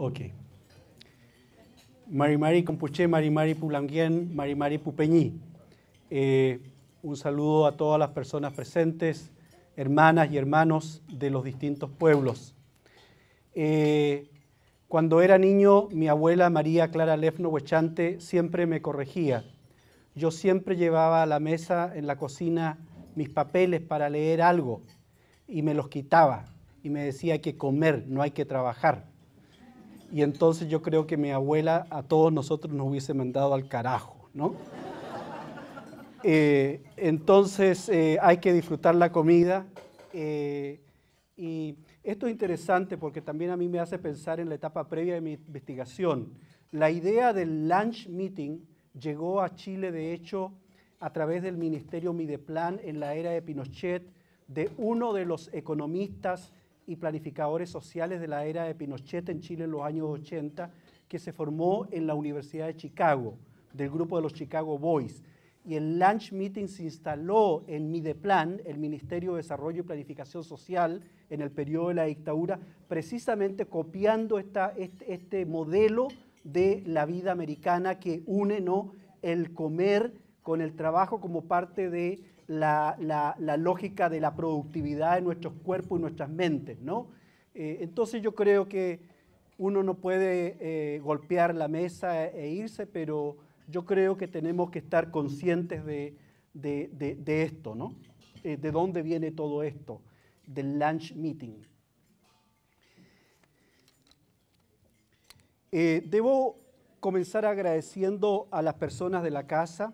Ok. Marimari Compuché, Marimari Pulanguien, Marimari Pupeñí. Eh, un saludo a todas las personas presentes, hermanas y hermanos de los distintos pueblos. Eh, cuando era niño, mi abuela María Clara Lefno Huechante siempre me corregía. Yo siempre llevaba a la mesa en la cocina mis papeles para leer algo y me los quitaba y me decía que comer, no hay que trabajar y entonces yo creo que mi abuela a todos nosotros nos hubiese mandado al carajo, ¿no? Eh, entonces eh, hay que disfrutar la comida eh, y esto es interesante porque también a mí me hace pensar en la etapa previa de mi investigación. La idea del lunch meeting llegó a Chile, de hecho, a través del ministerio Mideplan en la era de Pinochet, de uno de los economistas y planificadores sociales de la era de Pinochet en Chile en los años 80, que se formó en la Universidad de Chicago, del grupo de los Chicago Boys. Y el lunch meeting se instaló en Mideplan, el Ministerio de Desarrollo y Planificación Social, en el periodo de la dictadura, precisamente copiando esta, este, este, modelo de la vida americana que une ¿no? el comer con el trabajo como parte de la, la, lógica de la productividad de nuestros cuerpos y nuestras mentes, ¿no? Eh, entonces yo creo que uno no puede eh, golpear la mesa e, irse, pero yo creo que tenemos que estar conscientes de, de, de, esto, ¿no? Eh, de dónde viene todo esto, del lunch meeting. debo comenzar agradeciendo a las personas de la casa.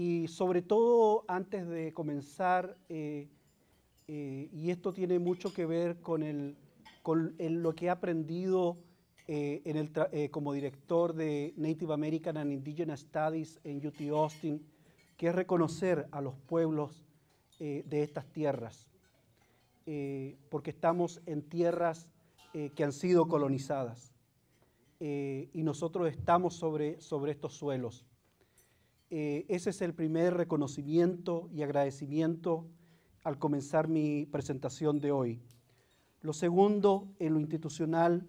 Y sobre todo, antes de comenzar, eh, eh, y esto tiene mucho que ver con, el, lo que he aprendido eh, en el, como director de Native American and Indigenous Studies en UT Austin, que es reconocer a los pueblos de estas tierras, porque estamos en tierras que han sido colonizadas y nosotros estamos sobre, sobre estos suelos. Eh, ese es el primer reconocimiento y agradecimiento al comenzar mi presentación de hoy. Lo segundo, en lo institucional,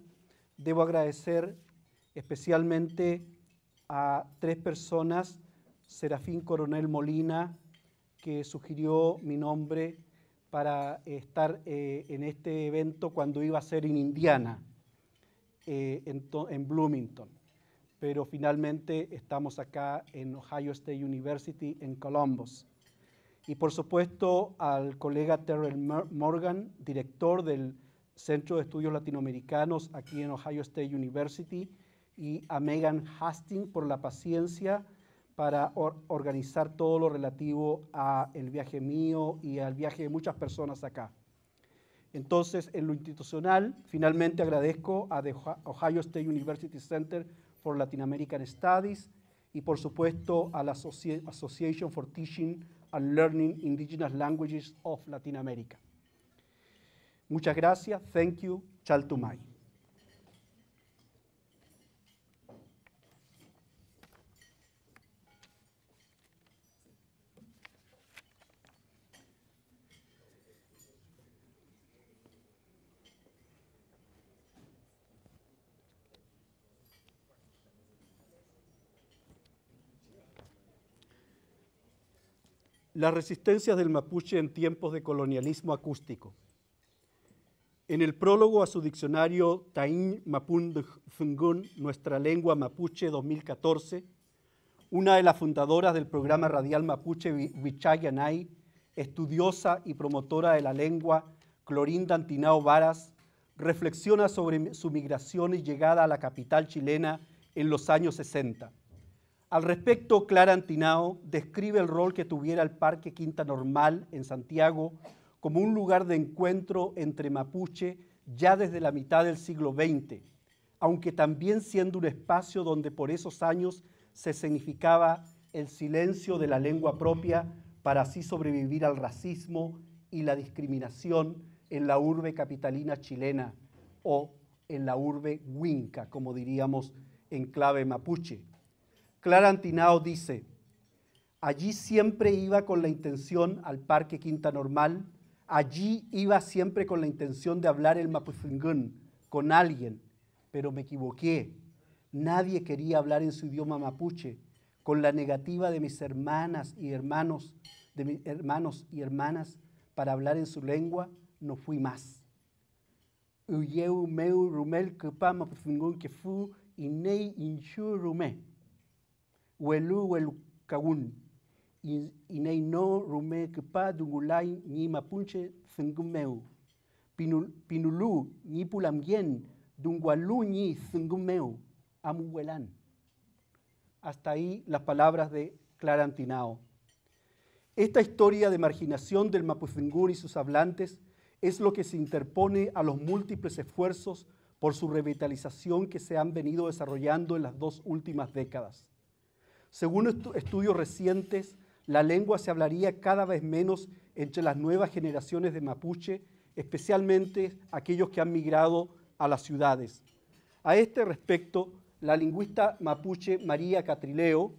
debo agradecer especialmente a tres personas, Serafín Coronel Molina, que sugirió mi nombre para estar eh, en este evento cuando iba a ser en Indiana, eh, en Bloomington pero finalmente estamos acá en Ohio State University en Columbus. Y por supuesto al colega Terrell Morgan, director del Centro de Estudios Latinoamericanos aquí en Ohio State University, y a Megan Hastings por la paciencia para organizar todo lo relativo al viaje mío y al viaje de muchas personas acá. Entonces, en lo institucional, finalmente agradezco a The Ohio State University Center for Latin American Studies y por supuesto a la Association for Teaching and Learning Indigenous Languages of Latin America. Muchas gracias, thank you, chaltumay. Las resistencias del mapuche en tiempos de colonialismo acústico. En el prólogo a su diccionario Tain Mapun Fungun, Nuestra lengua mapuche 2014, una de las fundadoras del programa radial mapuche Vichayanay, estudiosa y promotora de la lengua, Clorinda Antinao Varas, reflexiona sobre su migración y llegada a la capital chilena en los años 60. Al respecto, Clara Antinao describe el rol que tuviera el Parque Quinta Normal en Santiago como un lugar de encuentro entre mapuche ya desde la mitad del siglo XX, aunque también siendo un espacio donde por esos años se significaba el silencio de la lengua propia para así sobrevivir al racismo y la discriminación en la urbe capitalina chilena o en la urbe huinca, como diríamos en clave mapuche. Clara Antinao dice, allí siempre iba con la intención al Parque Quinta Normal, allí iba siempre con la intención de hablar el Mapuzungún con alguien, pero me equivoqué. Nadie quería hablar en su idioma mapuche, con la negativa de mis hermanas y hermanos, de mis hermanos y hermanas para hablar en su lengua, no fui más. Uyeu meu rumel kefu inei inchu ni Hasta ahí las palabras de Clarantinao. Esta historia de marginación del mapuzungún y sus hablantes es lo que se interpone a los múltiples esfuerzos por su revitalización que se han venido desarrollando en las dos últimas décadas. Según estudios recientes, la lengua se hablaría cada vez menos entre las nuevas generaciones de mapuche, especialmente aquellos que han migrado a las ciudades. A este respecto, la lingüista mapuche María Catrileo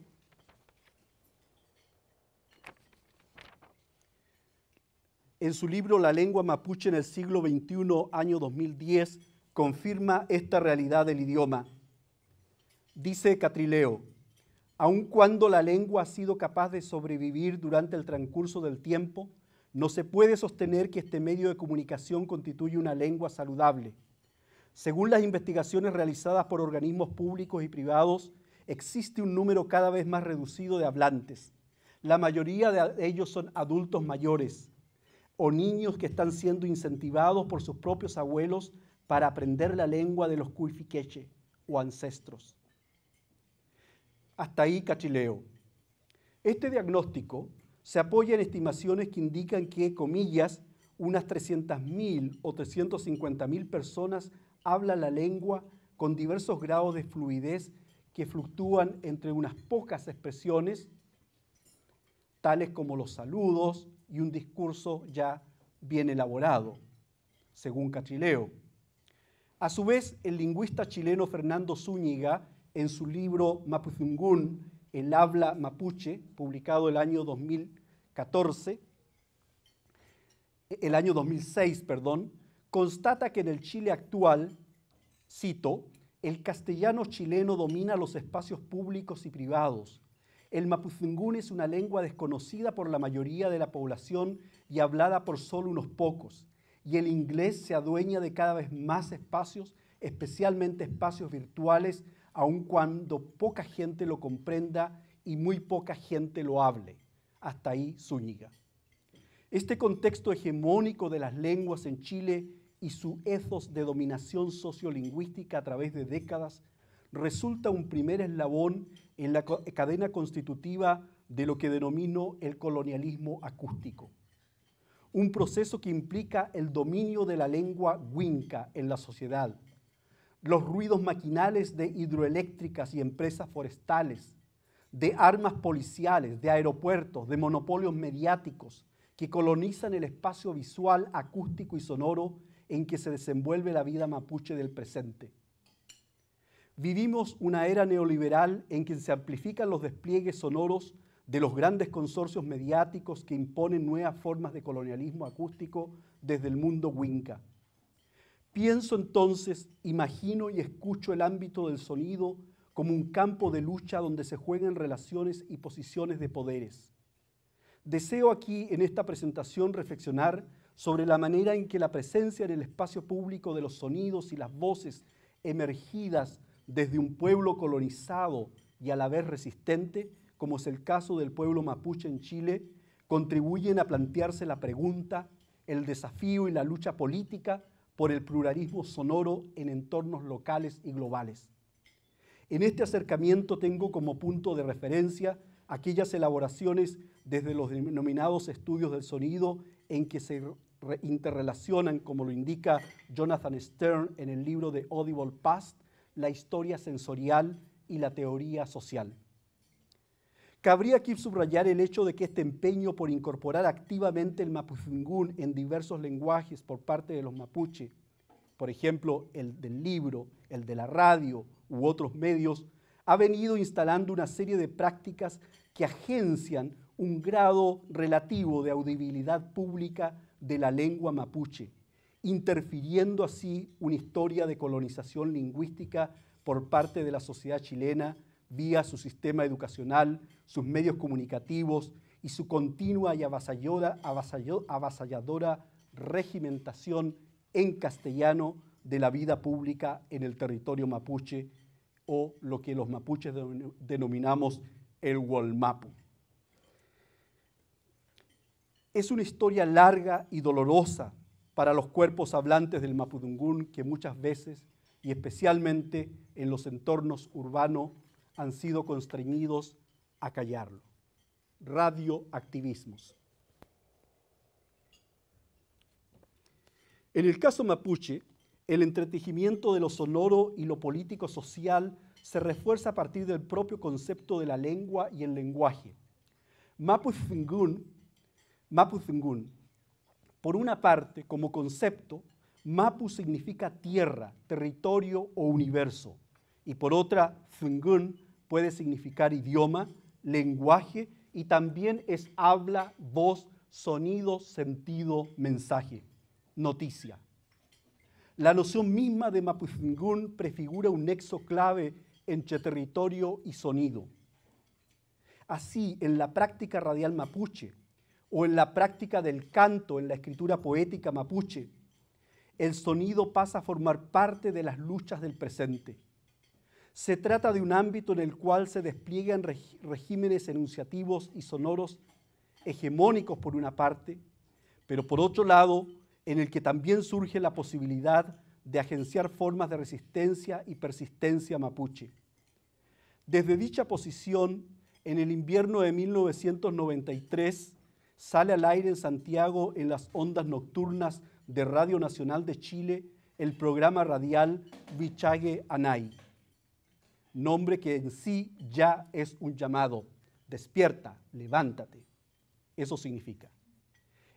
en su libro La lengua mapuche en el siglo XXI, año 2010, confirma esta realidad del idioma. Dice Catrileo, aun cuando la lengua ha sido capaz de sobrevivir durante el transcurso del tiempo, no se puede sostener que este medio de comunicación constituye una lengua saludable. Según las investigaciones realizadas por organismos públicos y privados, existe un número cada vez más reducido de hablantes. La mayoría de ellos son adultos mayores o niños que están siendo incentivados por sus propios abuelos para aprender la lengua de los cuifiqueche o ancestros. Hasta ahí cachileo. Este diagnóstico se apoya en estimaciones que indican que, comillas, unas 300.000 o 350.000 personas hablan la lengua con diversos grados de fluidez que fluctúan entre unas pocas expresiones, tales como los saludos y un discurso ya bien elaborado, según Cachileo. A su vez, el lingüista chileno Fernando Zúñiga en su libro Mapuzungún, El habla mapuche, publicado el año 2014, el año 2006, perdón, constata que en el Chile actual, cito, el castellano chileno domina los espacios públicos y privados. El mapuzungún es una lengua desconocida por la mayoría de la población y hablada por solo unos pocos. Y el inglés se adueña de cada vez más espacios, especialmente espacios virtuales aun cuando poca gente lo comprenda y muy poca gente lo hable. Hasta ahí Zúñiga. Este contexto hegemónico de las lenguas en Chile y su ethos de dominación sociolingüística a través de décadas resulta un primer eslabón en la cadena constitutiva de lo que denomino el colonialismo acústico. Un proceso que implica el dominio de la lengua huinca en la sociedad, los ruidos maquinales de hidroeléctricas y empresas forestales, de armas policiales, de aeropuertos, de monopolios mediáticos que colonizan el espacio visual, acústico y sonoro en que se desenvuelve la vida mapuche del presente. Vivimos una era neoliberal en que se amplifican los despliegues sonoros de los grandes consorcios mediáticos que imponen nuevas formas de colonialismo acústico desde el mundo Winca. Pienso entonces, imagino y escucho el ámbito del sonido como un campo de lucha donde se juegan relaciones y posiciones de poderes. Deseo aquí en esta presentación reflexionar sobre la manera en que la presencia en el espacio público de los sonidos y las voces emergidas desde un pueblo colonizado y a la vez resistente, como es el caso del pueblo mapuche en Chile, contribuyen a plantearse la pregunta, el desafío y la lucha política por el pluralismo sonoro en entornos locales y globales. En este acercamiento tengo como punto de referencia aquellas elaboraciones desde los denominados estudios del sonido en que se interrelacionan, como lo indica Jonathan Stern en el libro de Audible Past, la historia sensorial y la teoría social. Cabría aquí subrayar el hecho de que este empeño por incorporar activamente el mapuzungún en diversos lenguajes por parte de los mapuche, por ejemplo, el del libro, el de la radio u otros medios, ha venido instalando una serie de prácticas que agencian un grado relativo de audibilidad pública de la lengua mapuche, interfiriendo así una historia de colonización lingüística por parte de la sociedad chilena vía su sistema educacional, sus medios comunicativos y su continua y avasalladora regimentación en castellano de la vida pública en el territorio mapuche o lo que los mapuches denominamos el Walmapu. Es una historia larga y dolorosa para los cuerpos hablantes del Mapudungún que muchas veces, y especialmente en los entornos urbanos, han sido constreñidos a callarlo. Radioactivismos. En el caso mapuche, el entretejimiento de lo sonoro y lo político-social se refuerza a partir del propio concepto de la lengua y el lenguaje. mapu Mapuzungún, por una parte, como concepto, Mapu significa tierra, territorio o universo, y por otra, Zungun puede significar idioma, lenguaje y también es habla, voz, sonido, sentido, mensaje, noticia. La noción misma de Mapuzungún prefigura un nexo clave entre territorio y sonido. Así, en la práctica radial mapuche o en la práctica del canto en la escritura poética mapuche, el sonido pasa a formar parte de las luchas del presente se trata de un ámbito en el cual se despliegan regímenes enunciativos y sonoros hegemónicos por una parte, pero por otro lado, en el que también surge la posibilidad de agenciar formas de resistencia y persistencia mapuche. Desde dicha posición, en el invierno de 1993, sale al aire en Santiago en las ondas nocturnas de Radio Nacional de Chile el programa radial Vichague Anay nombre que en sí ya es un llamado. Despierta, levántate. Eso significa.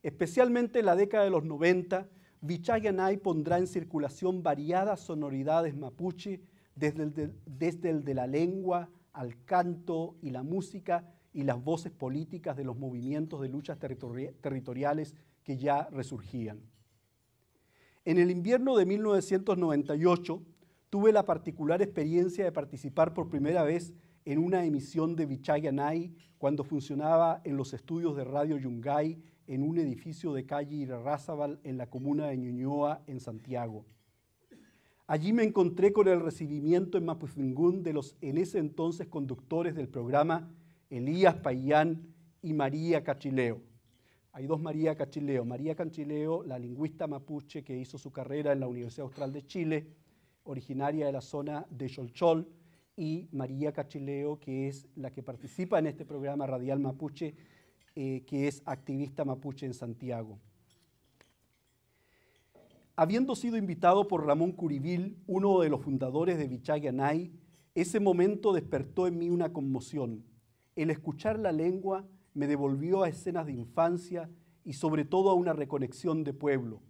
Especialmente en la década de los 90, Vichayanay pondrá en circulación variadas sonoridades mapuche, desde el, de, la lengua al canto y la música y las voces políticas de los movimientos de luchas territoriales que ya resurgían. En el invierno de 1998, tuve la particular experiencia de participar por primera vez en una emisión de Vichayanay cuando funcionaba en los estudios de Radio Yungay en un edificio de calle Irarrázaval en la comuna de Ñuñoa, en Santiago. Allí me encontré con el recibimiento en Mapuzungún de los en ese entonces conductores del programa Elías Payán y María Cachileo. Hay dos María Cachileo. María Cachileo, la lingüista mapuche que hizo su carrera en la Universidad Austral de Chile, originaria de la zona de Cholchol, y María Cachileo, que es la que participa en este programa Radial Mapuche, eh, que es activista mapuche en Santiago. Habiendo sido invitado por Ramón Curivil, uno de los fundadores de Vichayanay, ese momento despertó en mí una conmoción. El escuchar la lengua me devolvió a escenas de infancia y sobre todo a una reconexión de pueblo.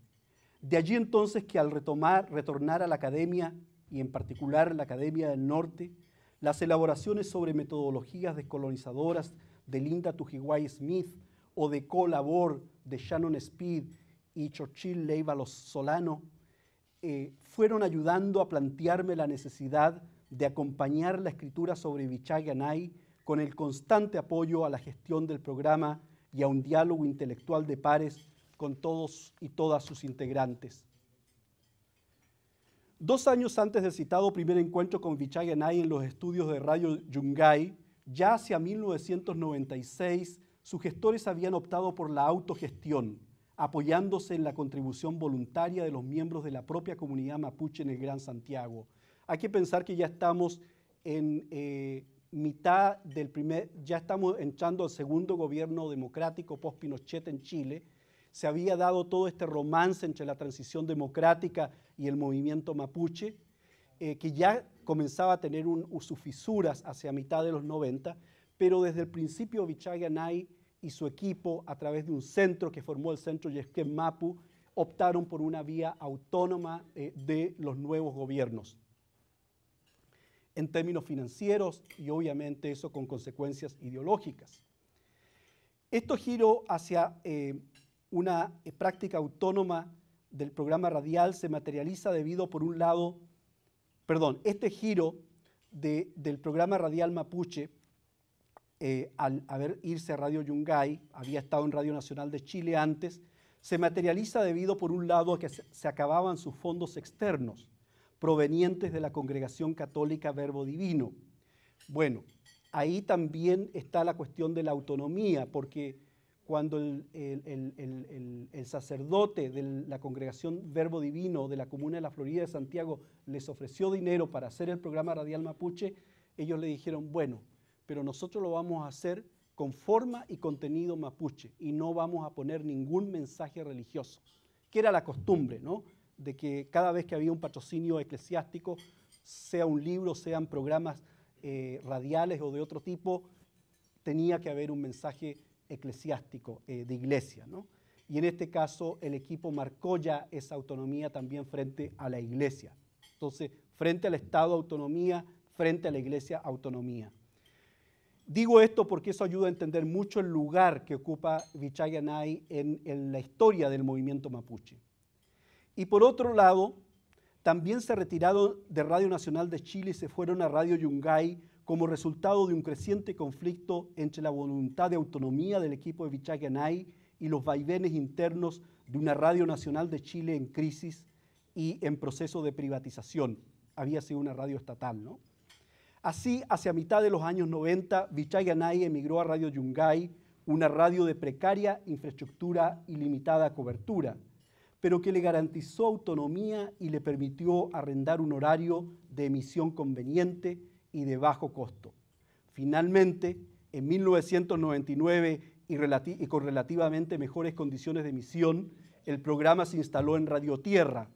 De allí entonces que al retomar, retornar a la academia, y en particular la Academia del Norte, las elaboraciones sobre metodologías descolonizadoras de Linda tujiguay Smith o de Colabor de Shannon Speed y Churchill Leiva Los Solano, eh, fueron ayudando a plantearme la necesidad de acompañar la escritura sobre Vichai con el constante apoyo a la gestión del programa y a un diálogo intelectual de pares con todos y todas sus integrantes. Dos años antes del citado primer encuentro con Vichayganay en los estudios de Radio Yungay, ya hacia 1996, sus gestores habían optado por la autogestión, apoyándose en la contribución voluntaria de los miembros de la propia comunidad mapuche en el Gran Santiago. Hay que pensar que ya estamos en eh, mitad del primer, ya estamos entrando al segundo gobierno democrático post-Pinochet en Chile, se había dado todo este romance entre la transición democrática y el movimiento mapuche, eh, que ya comenzaba a tener un, sus fisuras hacia mitad de los 90, pero desde el principio Vichaganay y su equipo, a través de un centro que formó el centro Yesquén Mapu, optaron por una vía autónoma eh, de los nuevos gobiernos en términos financieros y obviamente eso con consecuencias ideológicas. Esto giró hacia eh, una eh, práctica autónoma del programa radial se materializa debido, por un lado, perdón, este giro del programa radial mapuche eh, al haber irse a Radio Yungay, había estado en Radio Nacional de Chile antes, se materializa debido, por un lado, a que se acababan sus fondos externos provenientes de la Congregación Católica Verbo Divino. Bueno, ahí también está la cuestión de la autonomía, porque cuando el, sacerdote de la congregación Verbo Divino de la comuna de la Florida de Santiago les ofreció dinero para hacer el programa radial mapuche, ellos le dijeron, bueno, pero nosotros lo vamos a hacer con forma y contenido mapuche y no vamos a poner ningún mensaje religioso, que era la costumbre, ¿no? De que cada vez que había un patrocinio eclesiástico, sea un libro, sean programas eh, radiales o de otro tipo, tenía que haber un mensaje eclesiástico, eh, de iglesia. ¿no? Y en este caso el equipo marcó ya esa autonomía también frente a la iglesia. Entonces, frente al Estado, autonomía, frente a la iglesia, autonomía. Digo esto porque eso ayuda a entender mucho el lugar que ocupa Vichayanay en, en la historia del movimiento mapuche. Y por otro lado, también se retiraron de Radio Nacional de Chile y se fueron a Radio Yungay como resultado de un creciente conflicto entre la voluntad de autonomía del equipo de Vichaganay y los vaivenes internos de una radio nacional de Chile en crisis y en proceso de privatización. Había sido una radio estatal, ¿no? Así, hacia mitad de los años 90, Vichayanay emigró a Radio Yungay, una radio de precaria infraestructura y limitada cobertura, pero que le garantizó autonomía y le permitió arrendar un horario de emisión conveniente y de bajo costo. Finalmente, en 1999 y, con relativamente mejores condiciones de emisión, el programa se instaló en Radio Tierra,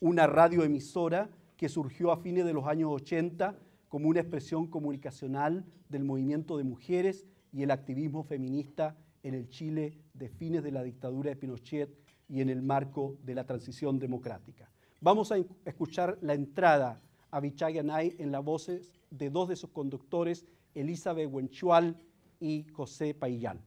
una radioemisora que surgió a fines de los años 80 como una expresión comunicacional del movimiento de mujeres y el activismo feminista en el Chile de fines de la dictadura de Pinochet y en el marco de la transición democrática. Vamos a escuchar la entrada a Vichayanai en las voces de dos de sus conductores, Elizabeth Huenchual y José Paillán.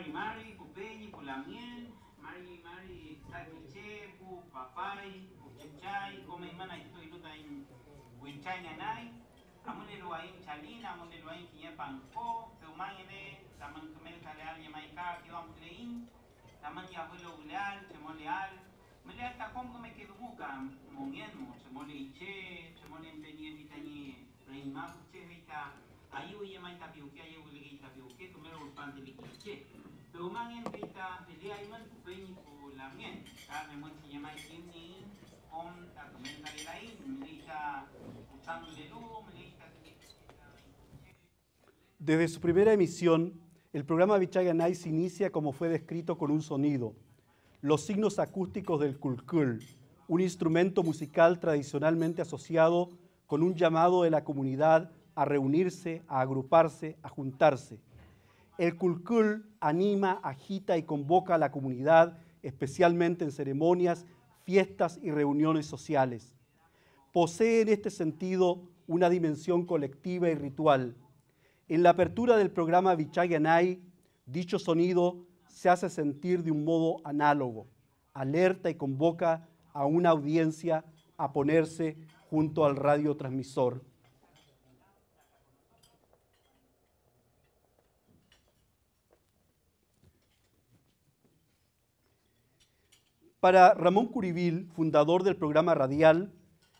Mari Mari, cu peñi, la miel, Mari Mari, saquiche, cu papai, cu chichay, come mana estoy luta en Huinchanya Nai, amune lo ahí chalina, amune lo ahí quiña panco, pero mañe de, taman camel caleal y maica, que taman ya abuelo uleal, chemoleal, me le alta como me quedo muca, monienmo, chemole iche, chemole empeñe, vitañe, reimacu che, vita, ahí huye maita piuque, ahí huye guita piuque, tu me lo ulpante, vitiche. Desde su primera emisión, el programa vichaga Nice inicia como fue descrito con un sonido, los signos acústicos del kulkul, un instrumento musical tradicionalmente asociado con un llamado de la comunidad a reunirse, a agruparse, a juntarse. El Kulkul anima, agita y convoca a la comunidad, especialmente en ceremonias, fiestas y reuniones sociales. Posee en este sentido una dimensión colectiva y ritual. En la apertura del programa Vichayanai, dicho sonido se hace sentir de un modo análogo, alerta y convoca a una audiencia a ponerse junto al radiotransmisor. Para Ramón Curibil, fundador del programa radial,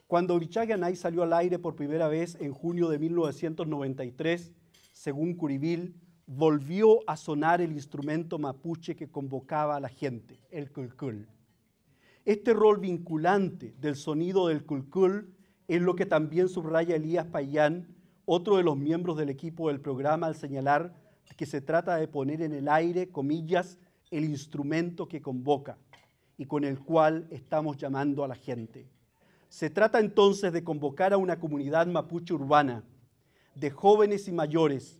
cuando Vichaganay salió al aire por primera vez en junio de 1993, según Curibil, volvió a sonar el instrumento mapuche que convocaba a la gente, el culcul. Este rol vinculante del sonido del culcul es lo que también subraya Elías Payán, otro de los miembros del equipo del programa, al señalar que se trata de poner en el aire, comillas, el instrumento que convoca, y con el cual estamos llamando a la gente. Se trata entonces de convocar a una comunidad mapuche urbana, de jóvenes y mayores,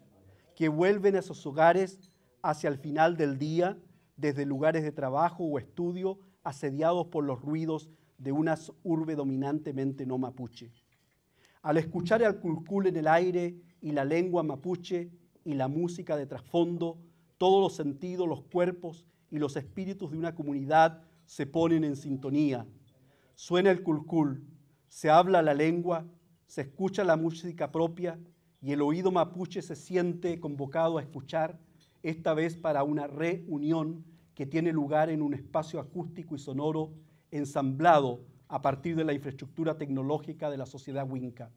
que vuelven a sus hogares hacia el final del día, desde lugares de trabajo o estudio, asediados por los ruidos de una urbe dominantemente no mapuche. Al escuchar el culcul en el aire y la lengua mapuche y la música de trasfondo, todos los sentidos, los cuerpos y los espíritus de una comunidad se ponen en sintonía. Suena el culcul, se habla la lengua, se escucha la música propia y el oído mapuche se siente convocado a escuchar, esta vez para una reunión que tiene lugar en un espacio acústico y sonoro ensamblado a partir de la infraestructura tecnológica de la sociedad Winca.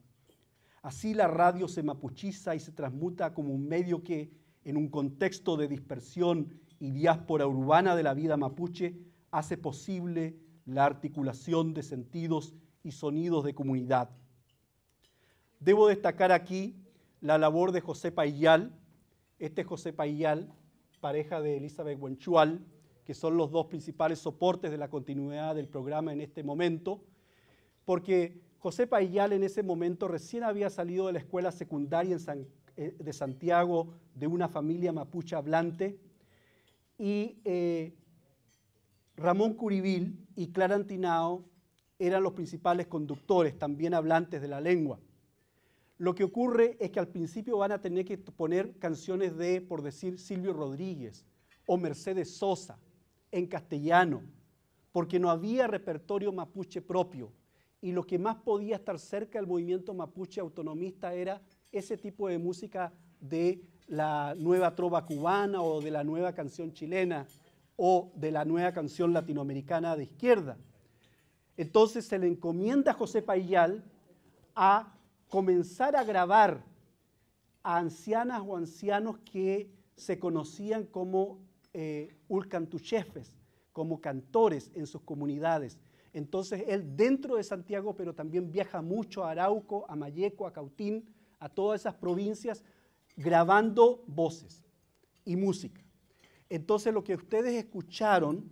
Así la radio se mapuchiza y se transmuta como un medio que, en un contexto de dispersión y diáspora urbana de la vida mapuche, hace posible la articulación de sentidos y sonidos de comunidad. Debo destacar aquí la labor de José Payal, este es José Payal, pareja de Elizabeth Wenchual, que son los dos principales soportes de la continuidad del programa en este momento, porque José Payal en ese momento recién había salido de la escuela secundaria eh, de Santiago de una familia mapuche hablante y eh, Ramón Curibil y Clara Antinao eran los principales conductores, también hablantes de la lengua. Lo que ocurre es que al principio van a tener que poner canciones de, por decir, Silvio Rodríguez o Mercedes Sosa en castellano, porque no había repertorio mapuche propio. Y lo que más podía estar cerca del movimiento mapuche autonomista era ese tipo de música de la nueva trova cubana o de la nueva canción chilena, o de la nueva canción latinoamericana de izquierda. Entonces se le encomienda a José Payal a comenzar a grabar a ancianas o ancianos que se conocían como eh, ulcantuchefes, como cantores en sus comunidades. Entonces él dentro de Santiago, pero también viaja mucho a Arauco, a Mayeco, a Cautín, a todas esas provincias, grabando voces y música. Entonces lo que ustedes escucharon,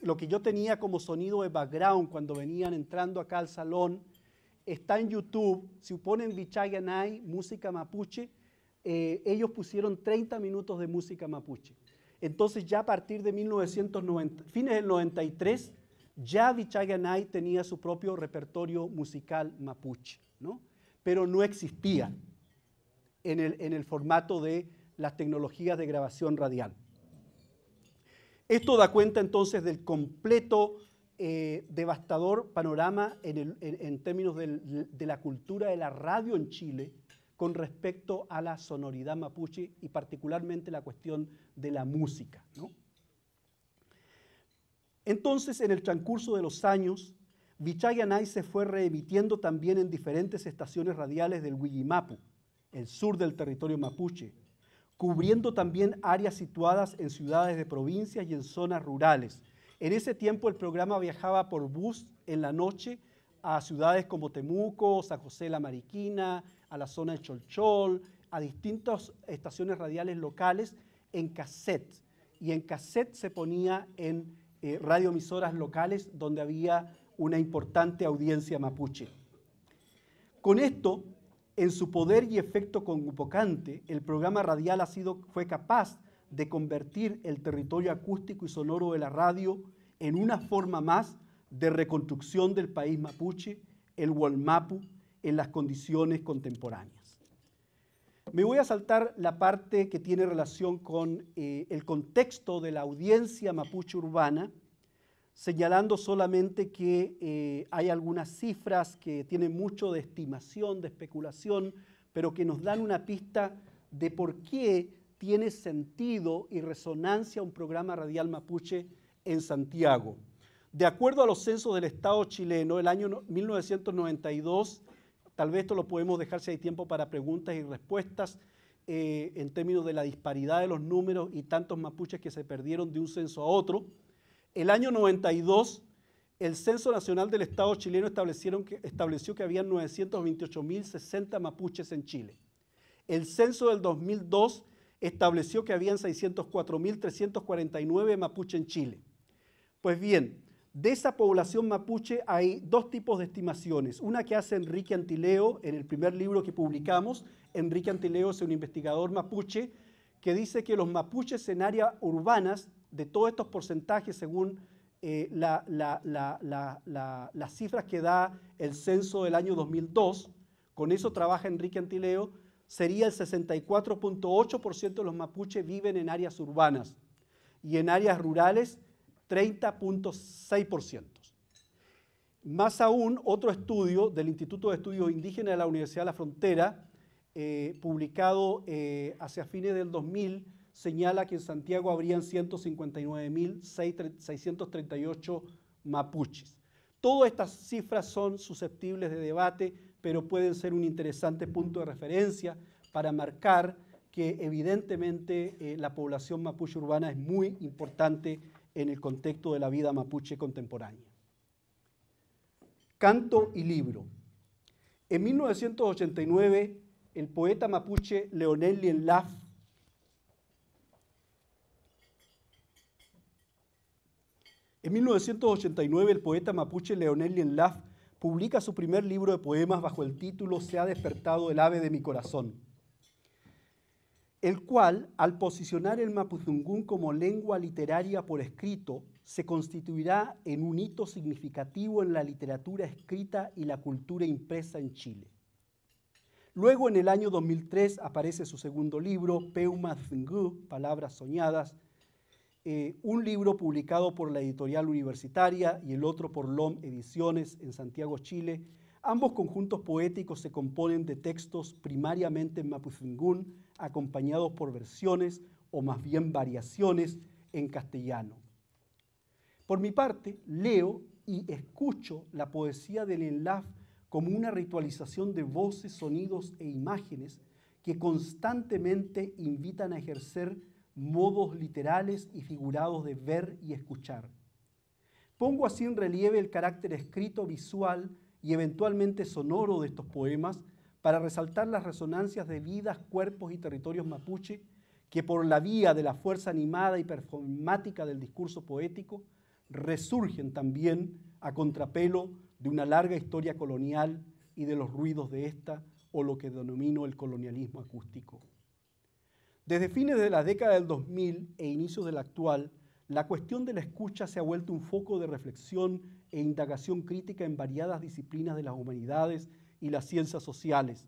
lo que yo tenía como sonido de background cuando venían entrando acá al salón, está en YouTube. Si ponen Vichayanay, música mapuche, eh, ellos pusieron 30 minutos de música mapuche. Entonces ya a partir de 1990, fines del 93, ya Vichayanay tenía su propio repertorio musical mapuche, pero no existía en el formato de las tecnologías de grabación radial. Esto da cuenta entonces del completo eh, devastador panorama en, términos de la cultura de la radio en Chile con respecto a la sonoridad mapuche y particularmente la cuestión de la música. Entonces, en el transcurso de los años, Vichayanay se fue reemitiendo también en diferentes estaciones radiales del Huillimapu, el sur del territorio mapuche, cubriendo también áreas situadas en ciudades de provincias y en zonas rurales. En ese tiempo el programa viajaba por bus en la noche a ciudades como Temuco, San José la Mariquina, a la zona de Cholchol, a distintas estaciones radiales locales en cassette. Y en cassette se ponía en eh, radioemisoras locales donde había una importante audiencia mapuche. Con esto, en su poder y efecto convocante, el programa radial ha sido, fue capaz de convertir el territorio acústico y sonoro de la radio en una forma más de reconstrucción del país mapuche, el Walmapu, en las condiciones contemporáneas. Me voy a saltar la parte que tiene relación con eh, el contexto de la audiencia mapuche urbana, señalando solamente que eh, hay algunas cifras que tienen mucho de estimación, de especulación, pero que nos dan una pista de por qué tiene sentido y resonancia un programa radial mapuche en Santiago. De acuerdo a los censos del Estado chileno, el año 1992, tal vez esto lo podemos dejar si hay tiempo para preguntas y respuestas, eh, en términos de la disparidad de los números y tantos mapuches que se perdieron de un censo a otro, el año 92, el Censo Nacional del Estado chileno establecieron que, estableció que había 928.060 mapuches en Chile. El censo del 2002 estableció que habían 604.349 mapuches en Chile. Pues bien, de esa población mapuche hay dos tipos de estimaciones. Una que hace Enrique Antileo en el primer libro que publicamos. Enrique Antileo es un investigador mapuche que dice que los mapuches en áreas urbanas de todos estos porcentajes según eh, las cifras que da el censo del año 2002, con eso trabaja Enrique Antileo, sería el 64.8% de los mapuches viven en áreas urbanas y en áreas rurales 30.6%. Más aún, otro estudio del Instituto de Estudios Indígenas de la Universidad de la Frontera, eh, publicado eh, hacia fines del 2000, señala que en Santiago habrían 159.638 mapuches. Todas estas cifras son susceptibles de debate, pero pueden ser un interesante punto de referencia para marcar que evidentemente eh, la población mapuche urbana es muy importante en el contexto de la vida mapuche contemporánea. Canto y libro. En 1989, el poeta mapuche Leonel Lienlaff En 1989 el poeta mapuche Leonel Laff publica su primer libro de poemas bajo el título Se ha despertado el ave de mi corazón, el cual, al posicionar el mapuzungún como lengua literaria por escrito, se constituirá en un hito significativo en la literatura escrita y la cultura impresa en Chile. Luego, en el año 2003, aparece su segundo libro, Peuma Palabras Soñadas, eh, un libro publicado por la editorial universitaria y el otro por LOM Ediciones en Santiago, Chile. Ambos conjuntos poéticos se componen de textos primariamente en mapuzungún, acompañados por versiones o más bien variaciones en castellano. Por mi parte, leo y escucho la poesía del Enlaf como una ritualización de voces, sonidos e imágenes que constantemente invitan a ejercer modos literales y figurados de ver y escuchar. Pongo así en relieve el carácter escrito, visual y eventualmente sonoro de estos poemas para resaltar las resonancias de vidas, cuerpos y territorios mapuche que por la vía de la fuerza animada y performática del discurso poético resurgen también a contrapelo de una larga historia colonial y de los ruidos de esta o lo que denomino el colonialismo acústico. Desde fines de la década del 2000 e inicios de la actual, la cuestión de la escucha se ha vuelto un foco de reflexión e indagación crítica en variadas disciplinas de las humanidades y las ciencias sociales.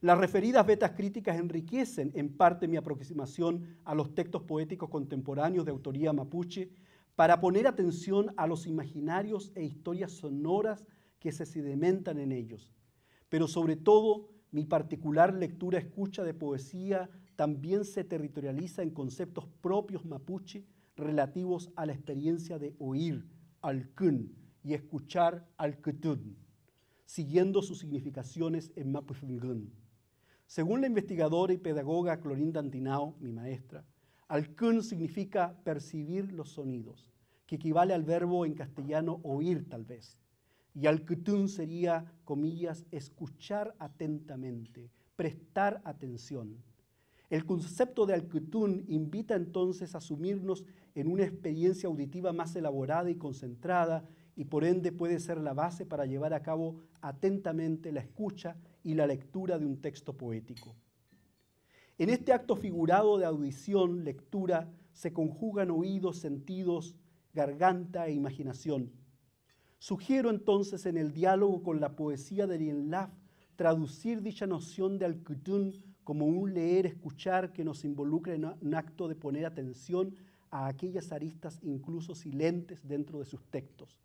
Las referidas vetas críticas enriquecen en parte mi aproximación a los textos poéticos contemporáneos de autoría mapuche para poner atención a los imaginarios e historias sonoras que se sedimentan en ellos. Pero sobre todo, mi particular lectura escucha de poesía también se territorializa en conceptos propios mapuche relativos a la experiencia de oír al kun y escuchar al kutun, siguiendo sus significaciones en mapudungun. Según la investigadora y pedagoga Clorinda Antinao, mi maestra, al kun significa percibir los sonidos, que equivale al verbo en castellano oír tal vez. Y al kutun sería, comillas, escuchar atentamente, prestar atención. El concepto de Al-Qutun invita entonces a sumirnos en una experiencia auditiva más elaborada y concentrada y por ende puede ser la base para llevar a cabo atentamente la escucha y la lectura de un texto poético. En este acto figurado de audición, lectura, se conjugan oídos, sentidos, garganta e imaginación. Sugiero entonces en el diálogo con la poesía de Lienlaf traducir dicha noción de Al-Qutun como un leer, escuchar que nos involucra en un acto de poner atención a aquellas aristas incluso silentes dentro de sus textos.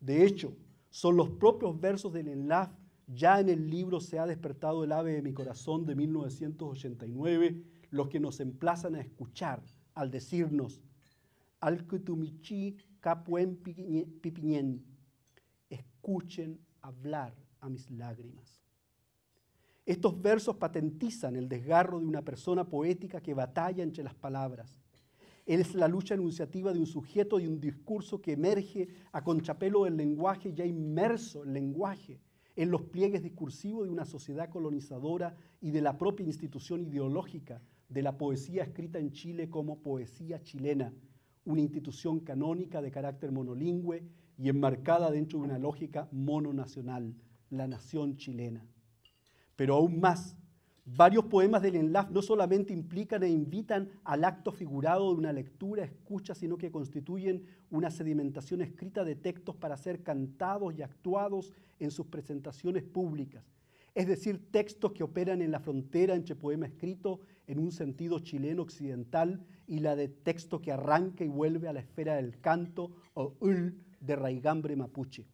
De hecho, son los propios versos del Enlaf, ya en el libro Se ha despertado el ave de mi corazón de 1989, los que nos emplazan a escuchar al decirnos, al kutumichi capuen pipiñen, escuchen hablar a mis lágrimas. Estos versos patentizan el desgarro de una persona poética que batalla entre las palabras. Es la lucha enunciativa de un sujeto y un discurso que emerge a conchapelo del lenguaje ya inmerso el lenguaje en los pliegues discursivos de una sociedad colonizadora y de la propia institución ideológica de la poesía escrita en Chile como poesía chilena, una institución canónica de carácter monolingüe y enmarcada dentro de una lógica mononacional, la nación chilena. Pero aún más, varios poemas del Enlaf no solamente implican e invitan al acto figurado de una lectura, escucha, sino que constituyen una sedimentación escrita de textos para ser cantados y actuados en sus presentaciones públicas. Es decir, textos que operan en la frontera entre poema escrito en un sentido chileno occidental y la de texto que arranca y vuelve a la esfera del canto o ul de raigambre mapuche.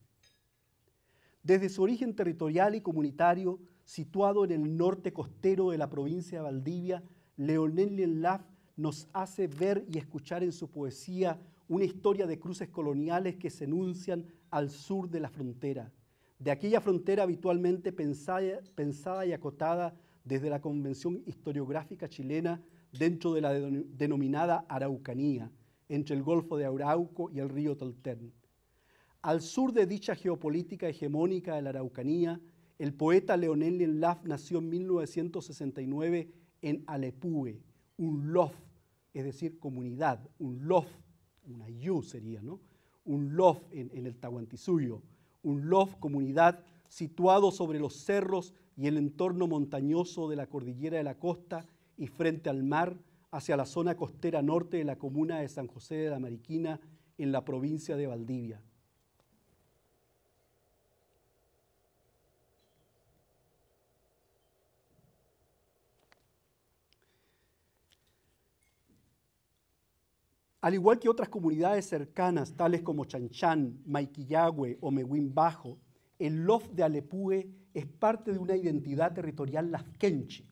Desde su origen territorial y comunitario, situado en el norte costero de la provincia de Valdivia, Leonel Lienlaf nos hace ver y escuchar en su poesía una historia de cruces coloniales que se enuncian al sur de la frontera, de aquella frontera habitualmente pensada, y acotada desde la Convención Historiográfica Chilena dentro de la denominada Araucanía, entre el Golfo de Arauco y el río Tolten. Al sur de dicha geopolítica hegemónica de la Araucanía, el poeta Leonel Lenlaf nació en 1969 en Alepue, un lof, es decir, comunidad, un lof, una yu sería, ¿no? Un lof en, el Tahuantinsuyo, un lof, comunidad, situado sobre los cerros y el entorno montañoso de la cordillera de la costa y frente al mar, hacia la zona costera norte de la comuna de San José de la Mariquina, en la provincia de Valdivia. Al igual que otras comunidades cercanas, tales como Chanchán, Maiquillagüe o Mewin Bajo, el lof de Alepue es parte de una identidad territorial lafkenchi,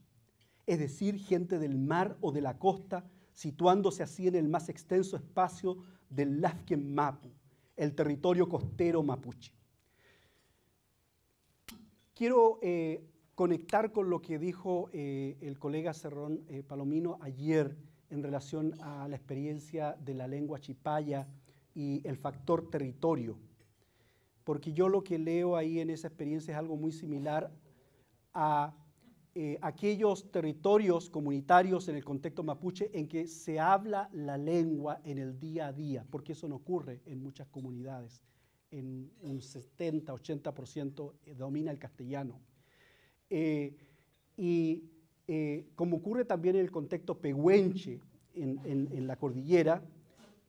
es decir, gente del mar o de la costa, situándose así en el más extenso espacio del Lafken Mapu, el territorio costero mapuche. Quiero eh, conectar con lo que dijo eh, el colega Cerrón eh, Palomino ayer en relación a la experiencia de la lengua chipaya y el factor territorio, porque yo lo que leo ahí en esa experiencia es algo muy similar a eh, aquellos territorios comunitarios en el contexto mapuche en que se habla la lengua en el día a día, porque eso no ocurre en muchas comunidades. En un 70, 80% eh, domina el castellano. Eh, y eh, como ocurre también en el contexto pehuenche en, la cordillera,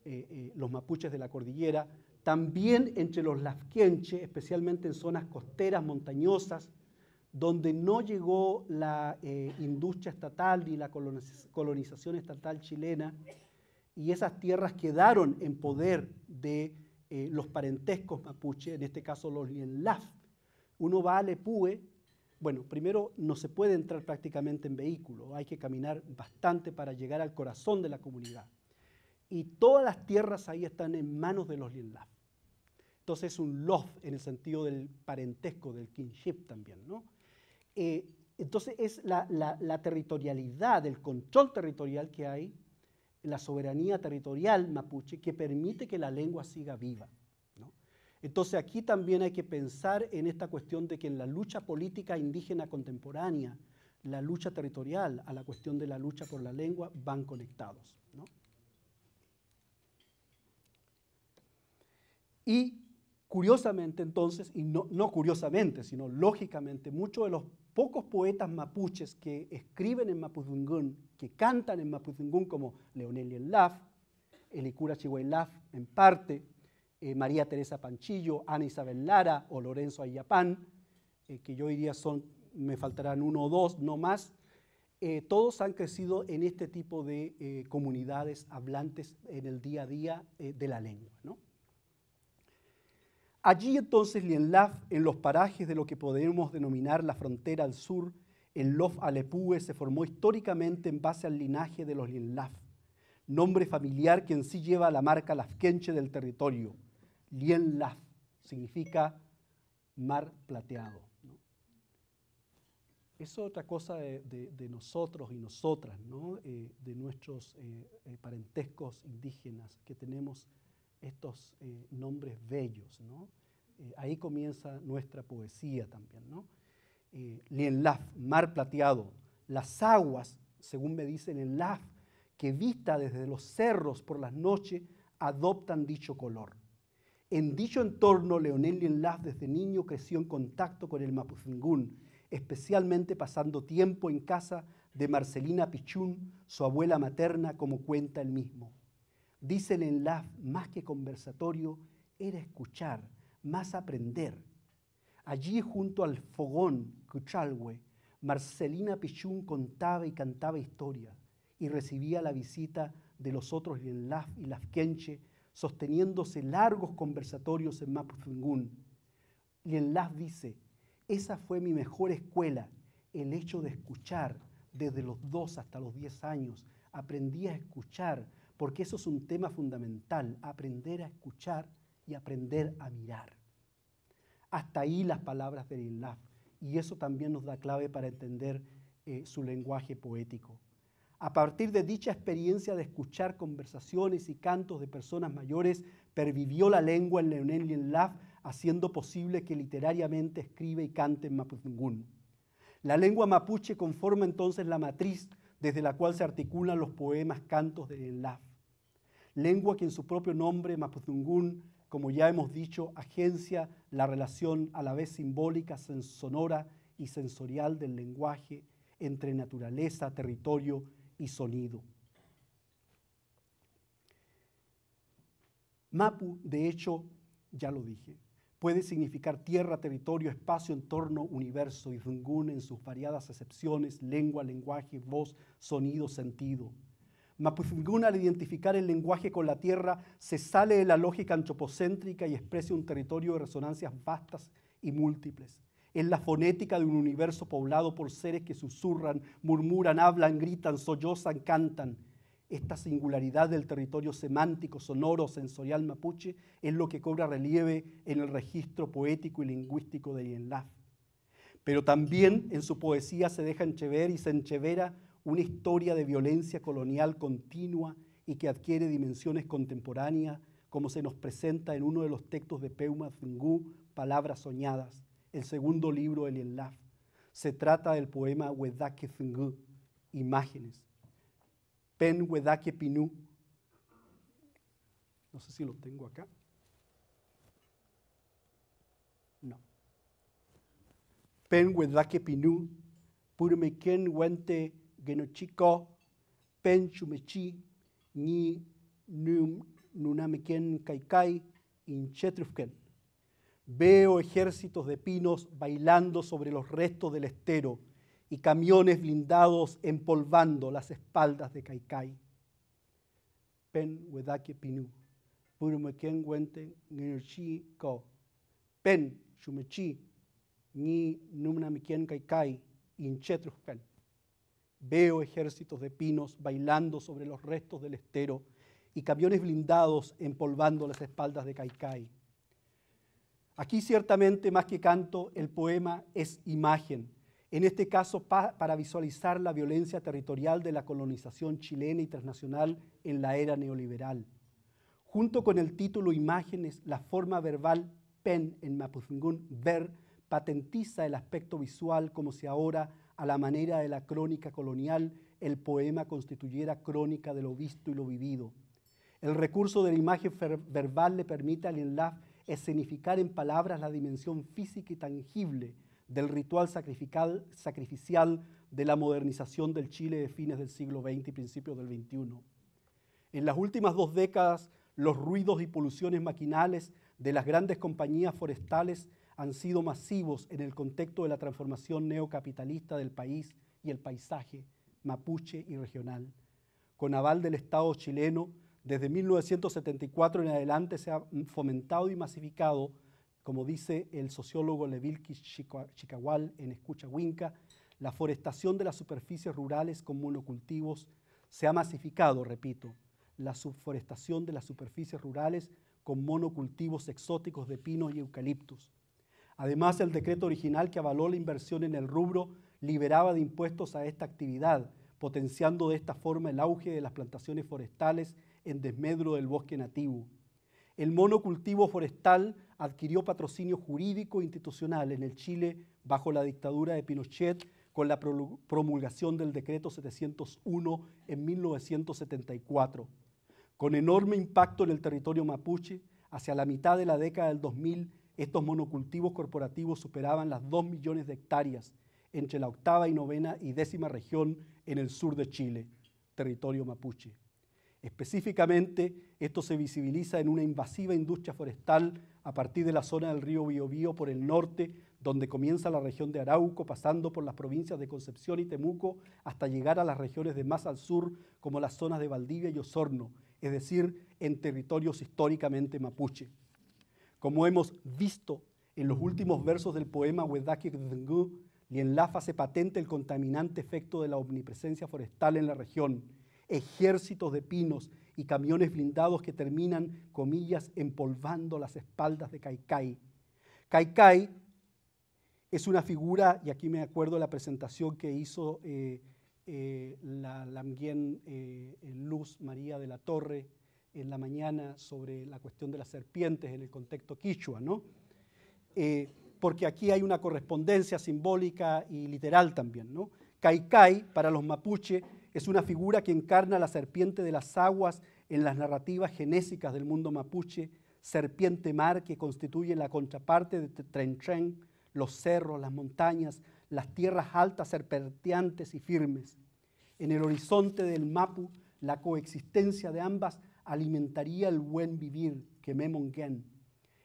eh, eh, los mapuches de la cordillera, también entre los lafquenche, especialmente en zonas costeras, montañosas, donde no llegó la industria estatal ni la colonización estatal chilena, y esas tierras quedaron en poder de los parentescos mapuche, en este caso los lienlaf. Uno va a Lepue bueno, primero no se puede entrar prácticamente en vehículo, hay que caminar bastante para llegar al corazón de la comunidad. Y todas las tierras ahí están en manos de los Lienlaf. Entonces es un love en el sentido del parentesco, del kinship también, ¿no? Eh, entonces es la, territorialidad, el control territorial que hay, la soberanía territorial mapuche que permite que la lengua siga viva. Entonces aquí también hay que pensar en esta cuestión de que en la lucha política indígena contemporánea, la lucha territorial a la cuestión de la lucha por la lengua van conectados. Y curiosamente entonces, y no, curiosamente, sino lógicamente, muchos de los pocos poetas mapuches que escriben en mapudungún, que cantan en mapudungún como Leonel Laf, el Laf en parte, eh, María Teresa Panchillo, Ana Isabel Lara o Lorenzo Ayapán, eh, que yo diría son, me faltarán uno o dos, no más, eh, todos han crecido en este tipo de comunidades hablantes en el día a día de la lengua. Allí entonces Lienlaf, en los parajes de lo que podemos denominar la frontera al sur, el Lof Alepúe se formó históricamente en base al linaje de los Lienlaf, nombre familiar que en sí lleva la marca lafkenche del territorio. Lienlaf significa mar plateado. es otra cosa de, nosotros y nosotras, eh, de nuestros eh, eh, parentescos indígenas, que tenemos estos nombres bellos. ahí comienza nuestra poesía también. ¿no? Lienlaf, mar plateado, las aguas, según me dicen en Laf, que vista desde los cerros por las noches, adoptan dicho color. En dicho entorno, Leonel Lienlaf desde niño creció en contacto con el Mapuzungún, especialmente pasando tiempo en casa de Marcelina Pichún, su abuela materna, como cuenta él mismo. Dice el Lienlaf, más que conversatorio, era escuchar, más aprender. Allí, junto al fogón Cuchalhue, Marcelina Pichún contaba y cantaba historias y recibía la visita de los otros Lienlaf y Lafkenche sosteniéndose largos conversatorios en Lien laf dice, esa fue mi mejor escuela, el hecho de escuchar desde los dos hasta los diez años. Aprendí a escuchar, porque eso es un tema fundamental, aprender a escuchar y aprender a mirar. Hasta ahí las palabras de laf, y eso también nos da clave para entender eh, su lenguaje poético. A partir de dicha experiencia de escuchar conversaciones y cantos de personas mayores, pervivió la lengua en Leonel y en Laf, haciendo posible que literariamente escribe y cante en Mapudungun. La lengua mapuche conforma entonces la matriz desde la cual se articulan los poemas cantos de Enlaf. Lengua que en su propio nombre, Mapudungun, como ya hemos dicho, agencia la relación a la vez simbólica, sonora y sensorial del lenguaje entre naturaleza, territorio y sonido. Mapu, de hecho, ya lo dije, puede significar tierra, territorio, espacio, entorno, universo, y zungún en sus variadas excepciones, lengua, lenguaje, voz, sonido, sentido. Mapuzungún al identificar el lenguaje con la tierra se sale de la lógica antropocéntrica y expresa un territorio de resonancias vastas y múltiples es la fonética de un universo poblado por seres que susurran, murmuran, hablan, gritan, sollozan, cantan. Esta singularidad del territorio semántico, sonoro, sensorial mapuche es lo que cobra relieve en el registro poético y lingüístico de Yenlaf. Pero también en su poesía se deja enchever y se enchevera una historia de violencia colonial continua y que adquiere dimensiones contemporáneas, como se nos presenta en uno de los textos de Peuma Zingú, Palabras Soñadas, el segundo libro del LAF Se trata del poema Wedake Fungu, Imágenes. Pen Wedake Pinu. No sé si lo tengo acá. No. Pen Wedake Pinu, Purmeken Wente Genochiko, Pen Chumechi, Ni Nunameken Kaikai, Inchetrufken. Veo ejércitos de pinos bailando sobre los restos del estero y camiones blindados empolvando las espaldas de Kaikai. Pen wedake pinu, ko. Pen ni Veo ejércitos de pinos bailando sobre los restos del estero y camiones blindados empolvando las espaldas de Kaikai. Aquí ciertamente más que canto, el poema es imagen, en este caso para visualizar la violencia territorial de la colonización chilena y transnacional en la era neoliberal. Junto con el título Imágenes, la forma verbal pen en mapuzungún ver patentiza el aspecto visual como si ahora, a la manera de la crónica colonial, el poema constituyera crónica de lo visto y lo vivido. El recurso de la imagen verbal le permite al enlace escenificar en palabras la dimensión física y tangible del ritual sacrificial de la modernización del Chile de fines del siglo XX y principios del XXI. En las últimas dos décadas, los ruidos y poluciones maquinales de las grandes compañías forestales han sido masivos en el contexto de la transformación neocapitalista del país y el paisaje mapuche y regional. Con aval del Estado chileno, desde 1974 en adelante se ha fomentado y masificado, como dice el sociólogo Levil Chicawal en Escucha Winca, la forestación de las superficies rurales con monocultivos se ha masificado, repito, la subforestación de las superficies rurales con monocultivos exóticos de pinos y eucaliptos. Además, el decreto original que avaló la inversión en el rubro liberaba de impuestos a esta actividad, potenciando de esta forma el auge de las plantaciones forestales en desmedro del bosque nativo. El monocultivo forestal adquirió patrocinio jurídico institucional en el Chile bajo la dictadura de Pinochet con la promulgación del decreto 701 en 1974. Con enorme impacto en el territorio mapuche, hacia la mitad de la década del 2000, estos monocultivos corporativos superaban las 2 millones de hectáreas entre la octava y novena y décima región en el sur de Chile, territorio mapuche. Específicamente, esto se visibiliza en una invasiva industria forestal a partir de la zona del río Biobío por el norte, donde comienza la región de Arauco, pasando por las provincias de Concepción y Temuco, hasta llegar a las regiones de más al sur, como las zonas de Valdivia y Osorno, es decir, en territorios históricamente mapuche. Como hemos visto en los últimos versos del poema Wedaki en Lienlafa se patente el contaminante efecto de la omnipresencia forestal en la región, ejércitos de pinos y camiones blindados que terminan, comillas, empolvando las espaldas de Caicai. Caicai es una figura, y aquí me acuerdo la presentación que hizo eh, eh, la Lamguien eh, Luz María de la Torre en la mañana sobre la cuestión de las serpientes en el contexto quichua, ¿no? porque aquí hay una correspondencia simbólica y literal también, ¿no? Caicai, para los mapuche, es una figura que encarna la serpiente de las aguas en las narrativas genésicas del mundo mapuche, serpiente mar que constituye la contraparte de Tren, los cerros, las montañas, las tierras altas serpenteantes y firmes. En el horizonte del Mapu, la coexistencia de ambas alimentaría el buen vivir, que Memongen.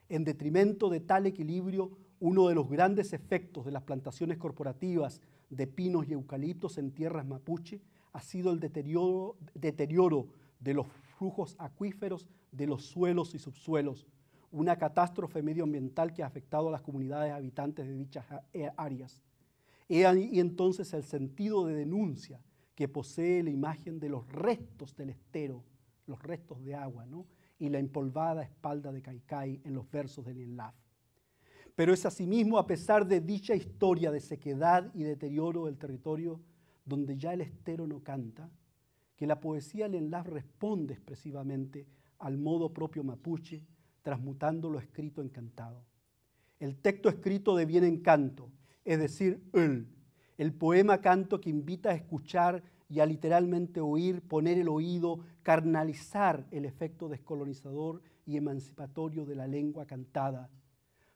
En detrimento de tal equilibrio, uno de los grandes efectos de las plantaciones corporativas de pinos y eucaliptos en tierras mapuche ha sido el deterioro, deterioro de los flujos acuíferos de los suelos y subsuelos, una catástrofe medioambiental que ha afectado a las comunidades habitantes de dichas eh, áreas. Y entonces el sentido de denuncia que posee la imagen de los restos del estero, los restos de agua, ¿no? y la empolvada espalda de Caicai en los versos del Enlaf. Pero es asimismo, a pesar de dicha historia de sequedad y deterioro del territorio, donde ya el estero no canta, que la poesía del enlace responde expresivamente al modo propio mapuche, transmutando lo escrito en cantado. El texto escrito deviene en canto, es decir, el, el poema canto que invita a escuchar y a literalmente oír, poner el oído, carnalizar el efecto descolonizador y emancipatorio de la lengua cantada.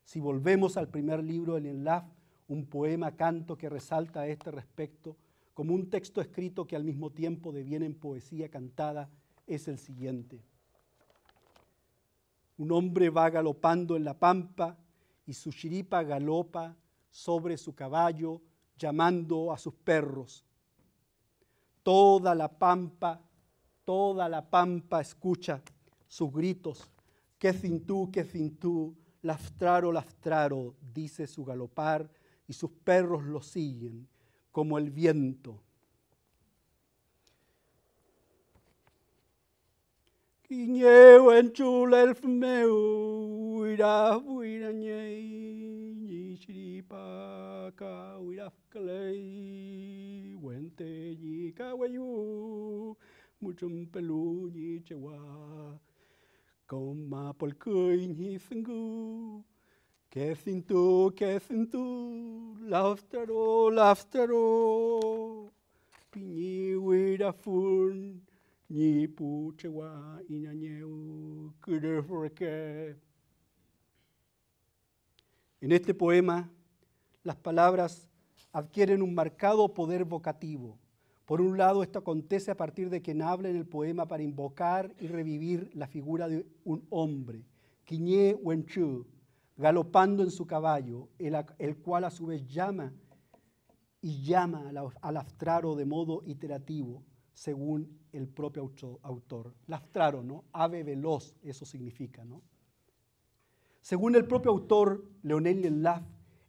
Si volvemos al primer libro del Enlaf, un poema canto que resalta a este respecto como un texto escrito que al mismo tiempo deviene en poesía cantada, es el siguiente. Un hombre va galopando en la pampa y su chiripa galopa sobre su caballo llamando a sus perros. Toda la pampa, toda la pampa escucha sus gritos. Que cintú, que cintú, laftraro, laftraro, dice su galopar y sus perros lo siguen como el viento. Quiñeu en chula el fmeu, uira buira ñei, chiripaca, uira calei, huente ñi muchum pelu ñi chewa, coma polcui ñi ni ni En este poema, las palabras adquieren un marcado poder vocativo. Por un lado, esto acontece a partir de quien habla en el poema para invocar y revivir la figura de un hombre, Quiñé Wenchu, galopando en su caballo, el, cual a su vez llama y llama al, al de modo iterativo, según el propio autor. Lastraro, ¿no? Ave veloz, eso significa, ¿no? Según el propio autor, Leonel Lelaf,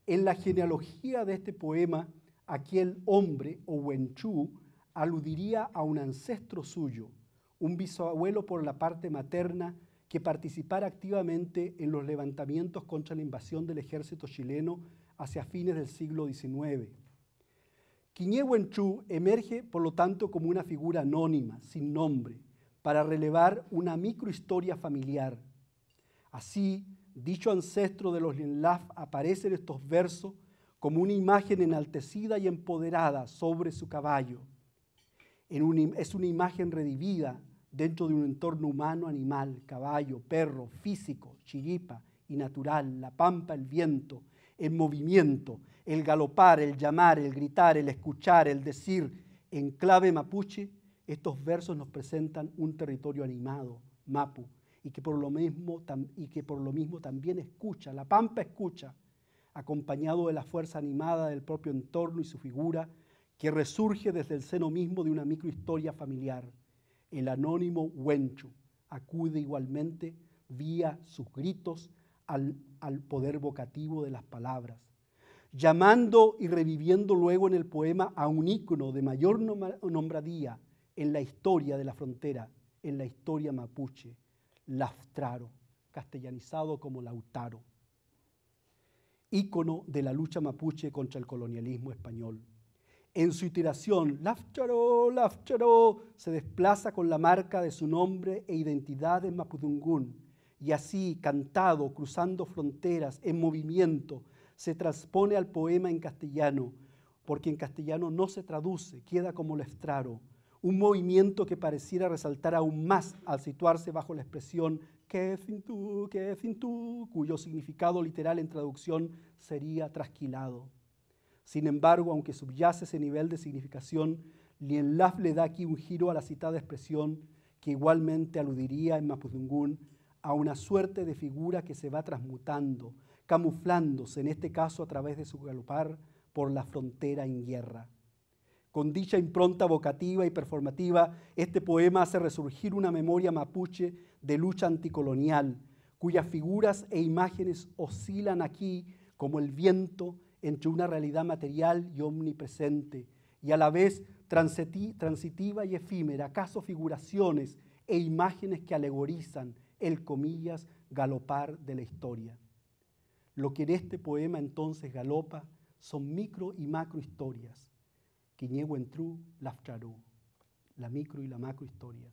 en la genealogía de este poema, aquel hombre, o Wenchu, aludiría a un ancestro suyo, un bisabuelo por la parte materna que participara activamente en los levantamientos contra la invasión del ejército chileno hacia fines del siglo XIX. Quiñehuenchú emerge, por lo tanto, como una figura anónima, sin nombre, para relevar una microhistoria familiar. Así, dicho ancestro de los Linlaf aparece en estos versos como una imagen enaltecida y empoderada sobre su caballo. En es una imagen redivida, dentro de un entorno humano, animal, caballo, perro, físico, chiripa y natural, la pampa, el viento, el movimiento, el galopar, el llamar, el gritar, el escuchar, el decir, en clave mapuche, estos versos nos presentan un territorio animado, mapu, y que por lo mismo, y que por lo mismo también escucha, la pampa escucha, acompañado de la fuerza animada del propio entorno y su figura, que resurge desde el seno mismo de una microhistoria familiar el anónimo Wenchu acude igualmente vía sus gritos al, al poder vocativo de las palabras, llamando y reviviendo luego en el poema a un ícono de mayor nombradía en la historia de la frontera, en la historia mapuche, Laftraro, castellanizado como Lautaro, ícono de la lucha mapuche contra el colonialismo español. En su iteración, Lafcharó, Lafcharó, se desplaza con la marca de su nombre e identidad en Mapudungún. Y así, cantado, cruzando fronteras, en movimiento, se transpone al poema en castellano, porque en castellano no se traduce, queda como lestraro Un movimiento que pareciera resaltar aún más al situarse bajo la expresión que Qué que tú, cuyo significado literal en traducción sería trasquilado. Sin embargo, aunque subyace ese nivel de significación, Lienlaf le da aquí un giro a la citada expresión que igualmente aludiría en Mapudungun a una suerte de figura que se va transmutando, camuflándose, en este caso a través de su galopar por la frontera en guerra. Con dicha impronta vocativa y performativa, este poema hace resurgir una memoria mapuche de lucha anticolonial, cuyas figuras e imágenes oscilan aquí como el viento entre una realidad material y omnipresente, y a la vez transitiva y efímera, acaso figuraciones e imágenes que alegorizan el comillas galopar de la historia. Lo que en este poema entonces galopa son micro y macro historias. Quiñego entrú, laftrarú, la micro y la macro historia.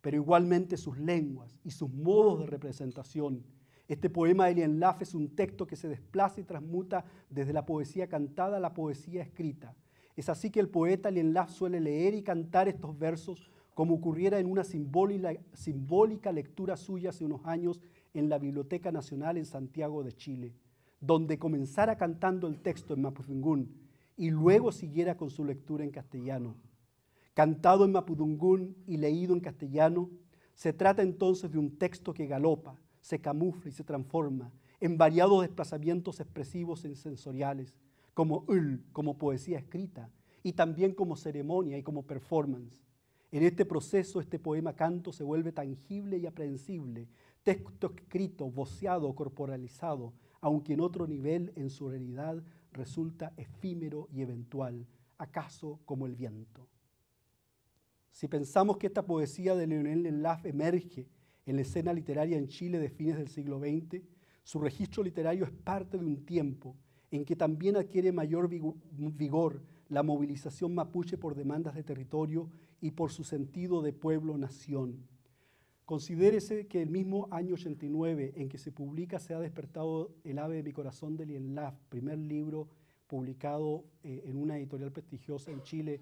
Pero igualmente sus lenguas y sus modos de representación este poema Elian enlace es un texto que se desplaza y transmuta desde la poesía cantada a la poesía escrita. Es así que el poeta Lienlaf suele leer y cantar estos versos como ocurriera en una simbólica, lectura suya hace unos años en la Biblioteca Nacional en Santiago de Chile, donde comenzara cantando el texto en Mapudungún y luego siguiera con su lectura en castellano. Cantado en Mapudungún y leído en castellano, se trata entonces de un texto que galopa, se camufla y se transforma en variados desplazamientos expresivos y sensoriales, como ul, como poesía escrita, y también como ceremonia y como performance. En este proceso, este poema canto se vuelve tangible y aprehensible, texto escrito, voceado, corporalizado, aunque en otro nivel, en su realidad, resulta efímero y eventual, acaso como el viento. Si pensamos que esta poesía de Leonel Laf emerge en la escena literaria en Chile de fines del siglo XX, su registro literario es parte de un tiempo en que también adquiere mayor vigor la movilización mapuche por demandas de territorio y por su sentido de pueblo-nación. Considérese que el mismo año 89 en que se publica Se ha despertado el ave de mi corazón de Laf, primer libro publicado eh, en una editorial prestigiosa en Chile,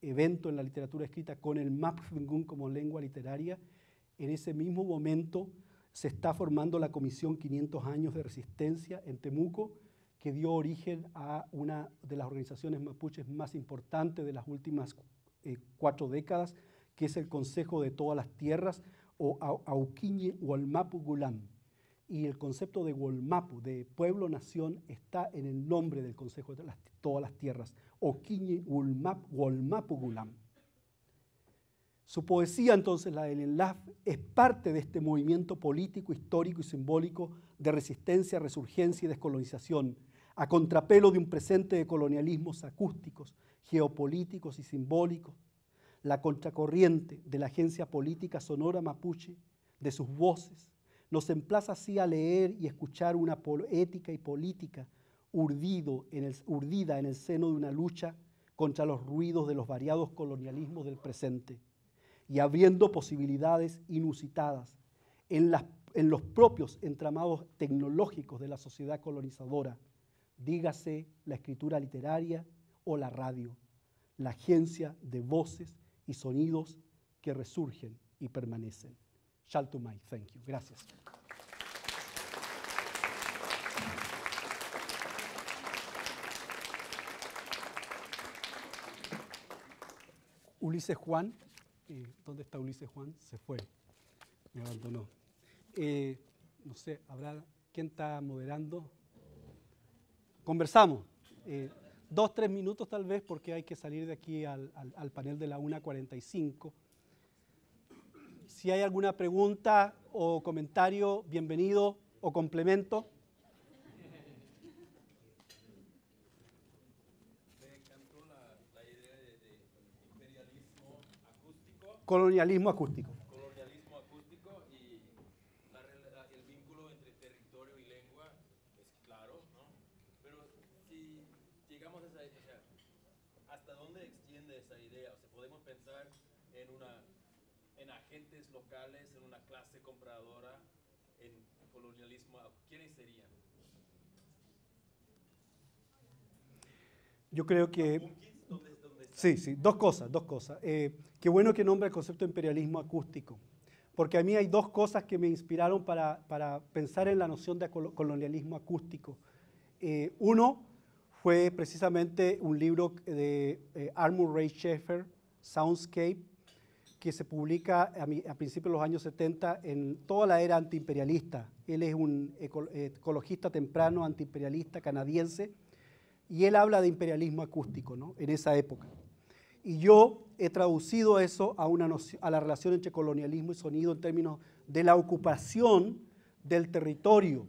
evento en la literatura escrita con el mapfungún como lengua literaria, en ese mismo momento se está formando la Comisión 500 Años de Resistencia en Temuco, que dio origen a una de las organizaciones mapuches más importantes de las últimas eh, cuatro décadas, que es el Consejo de Todas las Tierras, o Auquiñe Walmapu Gulam. Y el concepto de Walmapu, de pueblo-nación, está en el nombre del Consejo de Todas las Tierras, Oquiñe Walmapu Gulam. Su poesía, entonces, la del Enlaf, es parte de este movimiento político, histórico y simbólico de resistencia, resurgencia y descolonización, a contrapelo de un presente de colonialismos acústicos, geopolíticos y simbólicos, la contracorriente de la agencia política sonora mapuche, de sus voces, nos emplaza así a leer y escuchar una poética y política urdida en el seno de una lucha contra los ruidos de los variados colonialismos del presente y abriendo posibilidades inusitadas en, en los propios entramados tecnológicos de la sociedad colonizadora, dígase la escritura literaria o la radio, la agencia de voces y sonidos que resurgen y permanecen. Shaltumai, thank you. Gracias. Ulises Juan. ¿dónde está Ulises Juan? Se fue, me abandonó. Eh, no sé, ¿habrá quién está moderando? Conversamos. Eh, dos, tres minutos tal vez, porque hay que salir de aquí al, al panel de la 1.45. Si hay alguna pregunta o comentario, bienvenido o complemento. Colonialismo acústico. Colonialismo acústico y el vínculo entre territorio y lengua es pues, claro, ¿no? Pero si llegamos a esa idea, ¿hasta dónde extiende esa idea? O sea, podemos pensar en, una, en agentes locales, en una clase compradora, en colonialismo, ¿quiénes serían? Yo creo que Sí, sí, dos cosas, dos cosas. Eh, qué bueno que nombre el concepto de imperialismo acústico, porque a mí hay dos cosas que me inspiraron para, para pensar en la noción de colonialismo acústico. Eh, uno fue precisamente un libro de eh, Armour Ray Schaeffer, Soundscape, que se publica a, mi, a, principios de los años 70 en toda la era antiimperialista. Él es un ecologista temprano, antiimperialista canadiense, y él habla de imperialismo acústico ¿no? en esa época. Y yo he traducido eso a, una a la relación entre colonialismo y sonido en términos de la ocupación del territorio.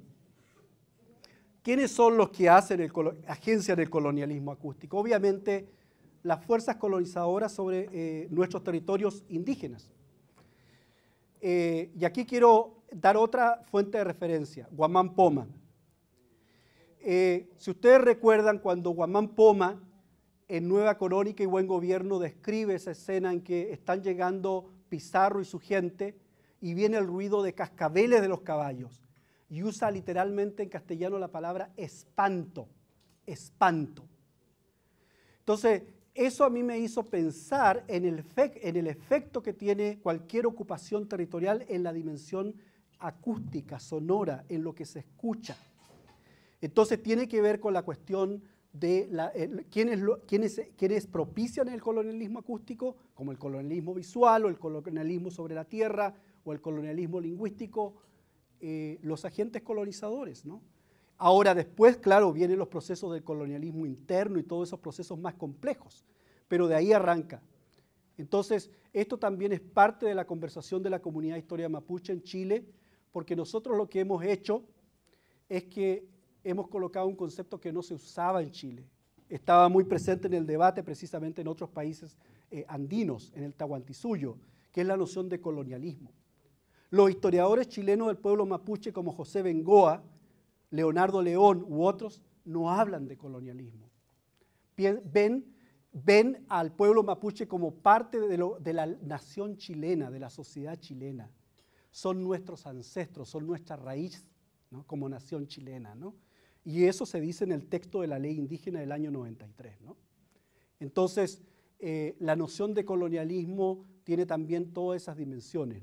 ¿Quiénes son los que hacen el del colonialismo acústico? Obviamente las fuerzas colonizadoras sobre eh, nuestros territorios indígenas. Eh, y aquí quiero dar otra fuente de referencia, Guamán Poma. Eh, si ustedes recuerdan cuando Guamán Poma en Nueva Crónica y Buen Gobierno describe esa escena en que están llegando Pizarro y su gente y viene el ruido de cascabeles de los caballos. Y usa literalmente en castellano la palabra espanto, espanto. Entonces, eso a mí me hizo pensar en el, en el efecto que tiene cualquier ocupación territorial en la dimensión acústica, sonora, en lo que se escucha. Entonces tiene que ver con la cuestión de la, quienes, propician el colonialismo acústico, como el colonialismo visual o el colonialismo sobre la tierra o el colonialismo lingüístico, eh, los agentes colonizadores. Ahora después, claro, vienen los procesos del colonialismo interno y todos esos procesos más complejos, pero de ahí arranca. Entonces, esto también es parte de la conversación de la comunidad de historia mapuche en Chile, porque nosotros lo que hemos hecho es que hemos colocado un concepto que no se usaba en Chile. Estaba muy presente en el debate precisamente en otros países eh, andinos, en el Tahuantisuyo, que es la noción de colonialismo. Los historiadores chilenos del pueblo mapuche como José Bengoa, Leonardo León u otros no hablan de colonialismo. Ven, al pueblo mapuche como parte de, la nación chilena, de la sociedad chilena. Son nuestros ancestros, son nuestra raíz como nación chilena. ¿no? Y eso se dice en el texto de la ley indígena del año 93. Entonces, eh, la noción de colonialismo tiene también todas esas dimensiones.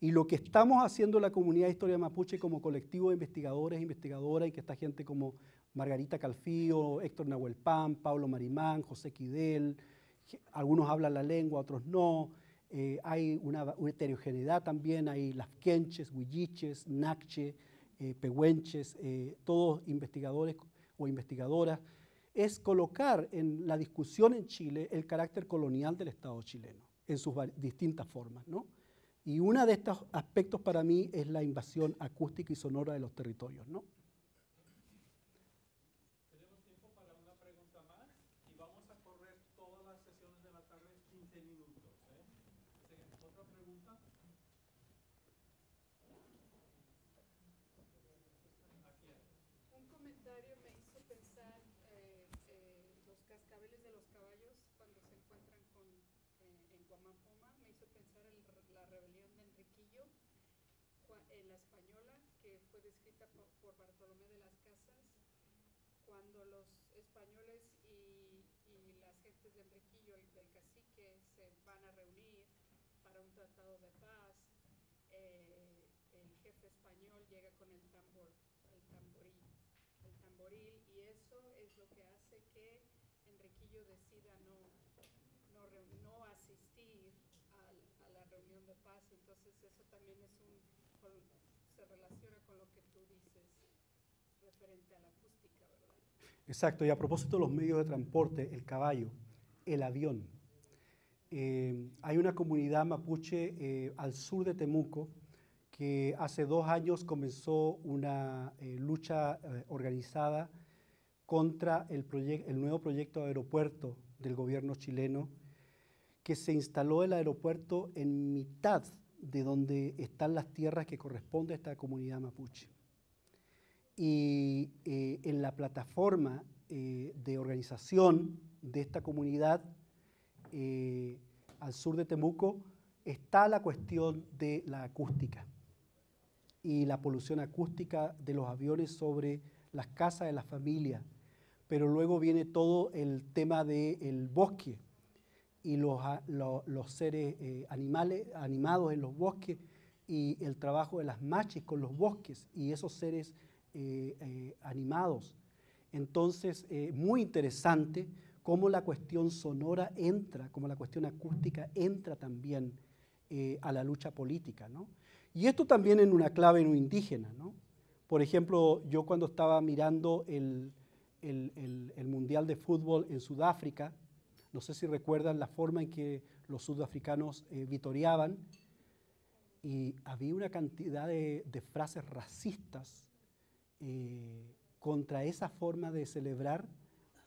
Y lo que estamos haciendo la comunidad de historia mapuche como colectivo de investigadores, e investigadoras, y que está gente como Margarita Calfío, Héctor Nahuelpan, Pablo Marimán, José Quidel, algunos hablan la lengua, otros no. Eh, hay una, heterogeneidad también, hay las quenches, huilliches, nache, eh, pehuenches, eh, todos investigadores o investigadoras, es colocar en la discusión en Chile el carácter colonial del Estado chileno, en sus distintas formas. ¿no? Y uno de estos aspectos para mí es la invasión acústica y sonora de los territorios. ¿no? por Bartolomé de las Casas, cuando los españoles y, las gentes de Enriquillo y del cacique se van a reunir para un tratado de paz, eh, el jefe español llega con el tambor, el tamboril, el tamboril, y eso es lo que hace que Enriquillo decida no, no, asistir a la reunión de paz. Entonces eso también es un, se relaciona Exacto, y a propósito de los medios de transporte, el caballo, el avión. Eh, hay una comunidad mapuche eh, al sur de Temuco que hace dos años comenzó una eh, lucha organizada contra el, el nuevo proyecto de aeropuerto del gobierno chileno, que se instaló el aeropuerto en mitad de donde están las tierras que corresponde a esta comunidad mapuche y eh, en la plataforma eh, de organización de esta comunidad eh, al sur de Temuco está la cuestión de la acústica y la polución acústica de los aviones sobre las casas de las familias, pero luego viene todo el tema del bosque y los, los, los seres animales, animados en los bosques y el trabajo de las machis con los bosques y esos seres eh, eh, animados. Entonces, eh, muy interesante cómo la cuestión sonora entra, cómo la cuestión acústica entra también a la lucha política. ¿no? Y esto también en una clave no indígena. ¿no? Por ejemplo, yo cuando estaba mirando el, el, el, Mundial de Fútbol en Sudáfrica, no sé si recuerdan la forma en que los sudafricanos vitoreaban, y había una cantidad de, de frases racistas eh, contra esa forma de celebrar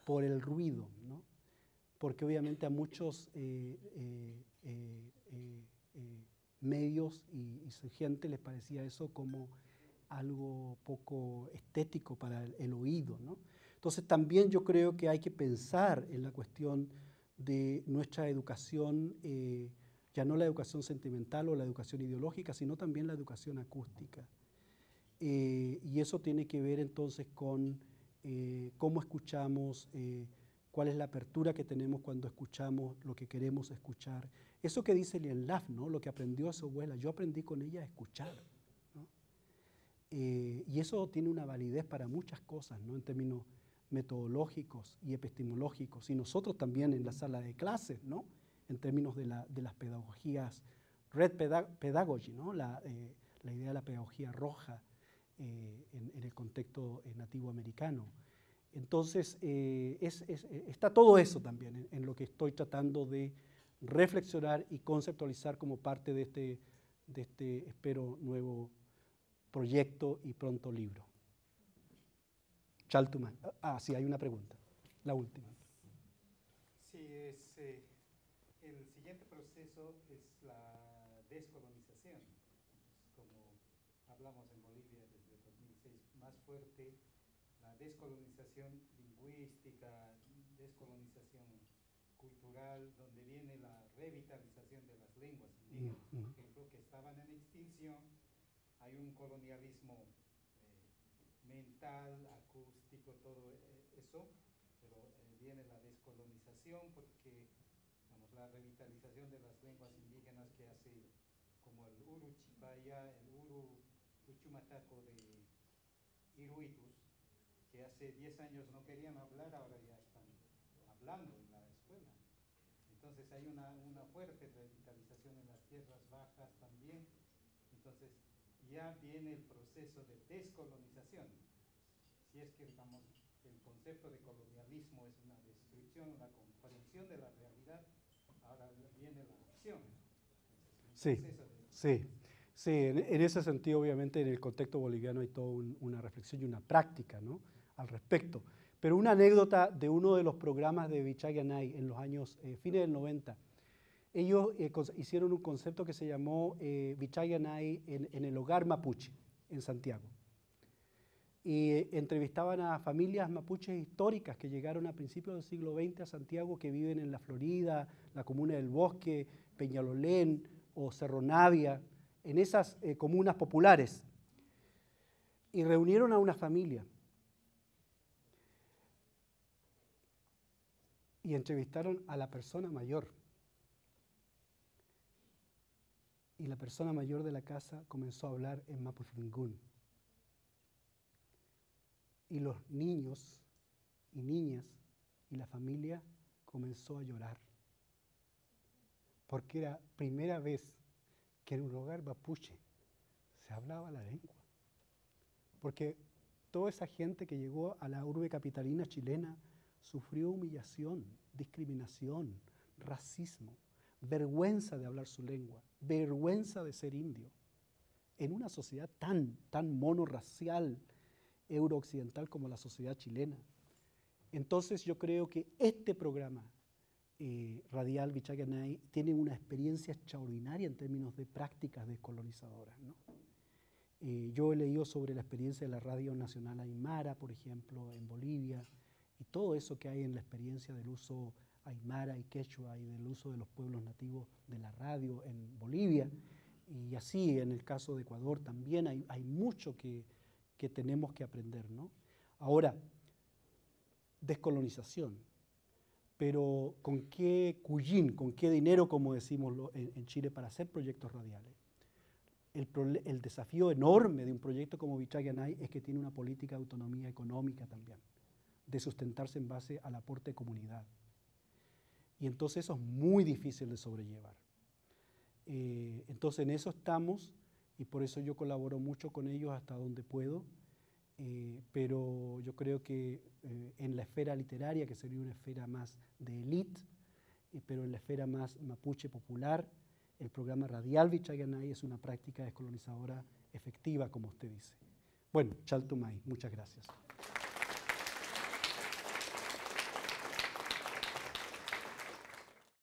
por el ruido, porque obviamente a muchos eh, eh, medios y, gente les parecía eso como algo poco estético para el, oído. ¿no? Entonces también yo creo que hay que pensar en la cuestión de nuestra educación, ya no la educación sentimental o la educación ideológica, sino también la educación acústica eh, y eso tiene que ver entonces con eh, cómo escuchamos, eh, cuál es la apertura que tenemos cuando escuchamos lo que queremos escuchar. Eso que dice Lian Laf, ¿no? lo que aprendió a su abuela, yo aprendí con ella a escuchar. y eso tiene una validez para muchas cosas, ¿no? en términos metodológicos y epistemológicos, y nosotros también en la sala de clases, ¿no? en términos de, la, de las pedagogías, red pedagogy, ¿no? la, la idea de la pedagogía roja, eh, en, el contexto eh, nativo americano. Entonces, eh, es, está todo eso también en, lo que estoy tratando de reflexionar y conceptualizar como parte de este, de este espero, nuevo proyecto y pronto libro. Chaltuman. Ah, sí, hay una pregunta. La última. Sí, es, el siguiente proceso es la descolonización fuerte la descolonización lingüística, descolonización cultural, donde viene la revitalización de las lenguas indígenas, por ejemplo, que estaban en extinción. Hay un colonialismo eh, mental, acústico, todo eh, eso, pero eh, viene la descolonización porque la revitalización de las lenguas indígenas que hace como el Uru el Uru de Iruitus, que hace 10 años no querían hablar, ahora ya están hablando en la escuela. Entonces hay una, una fuerte revitalización en las tierras bajas también. Entonces ya viene el proceso de descolonización. Si es que el concepto de colonialismo es una descripción, una comprensión de la realidad, ahora viene la acción. sí, sí. Sí, en, ese sentido, obviamente, en el contexto boliviano hay toda una reflexión y una práctica ¿no? al respecto. Pero una anécdota de uno de los programas de Vichayanay en los años, eh, fines del 90, ellos eh, hicieron un concepto que se llamó eh, Vichayanay en, en, el hogar mapuche, en Santiago. Y eh, entrevistaban a familias mapuches históricas que llegaron a principios del siglo XX a Santiago, que viven en la Florida, la comuna del Bosque, Peñalolén o Cerro Navia en esas eh, comunas populares y reunieron a una familia y entrevistaron a la persona mayor. Y la persona mayor de la casa comenzó a hablar en Mapuchingún. Y los niños y niñas y la familia comenzó a llorar. Porque era primera vez que era un hogar mapuche. Se hablaba la lengua. Porque toda esa gente que llegó a la urbe capitalina chilena sufrió humillación, discriminación, racismo, vergüenza de hablar su lengua, vergüenza de ser indio. En una sociedad tan, tan monorracial, occidental como la sociedad chilena. Entonces yo creo que este programa eh, radial Vichaganay tiene una experiencia extraordinaria en términos de prácticas descolonizadoras. ¿no? Eh, yo he leído sobre la experiencia de la Radio Nacional Aymara, por ejemplo, en Bolivia, y todo eso que hay en la experiencia del uso aymara y quechua y del uso de los pueblos nativos de la radio en Bolivia. Y así en el caso de Ecuador también hay, mucho que, que, tenemos que aprender. ¿no? Ahora, descolonización pero con qué cuyín, con qué dinero, como decimos en Chile, para hacer proyectos radiales. El, desafío enorme de un proyecto como Vichayanay es que tiene una política de autonomía económica también, de sustentarse en base al aporte de comunidad. Y entonces eso es muy difícil de sobrellevar. Eh, entonces en eso estamos y por eso yo colaboro mucho con ellos hasta donde puedo. Eh, pero yo creo que eh, en la esfera literaria, que sería una esfera más de élite, eh, pero en la esfera más mapuche popular, el programa radial Vichayanay es una práctica descolonizadora efectiva, como usted dice. Bueno, Chaltumay, muchas gracias.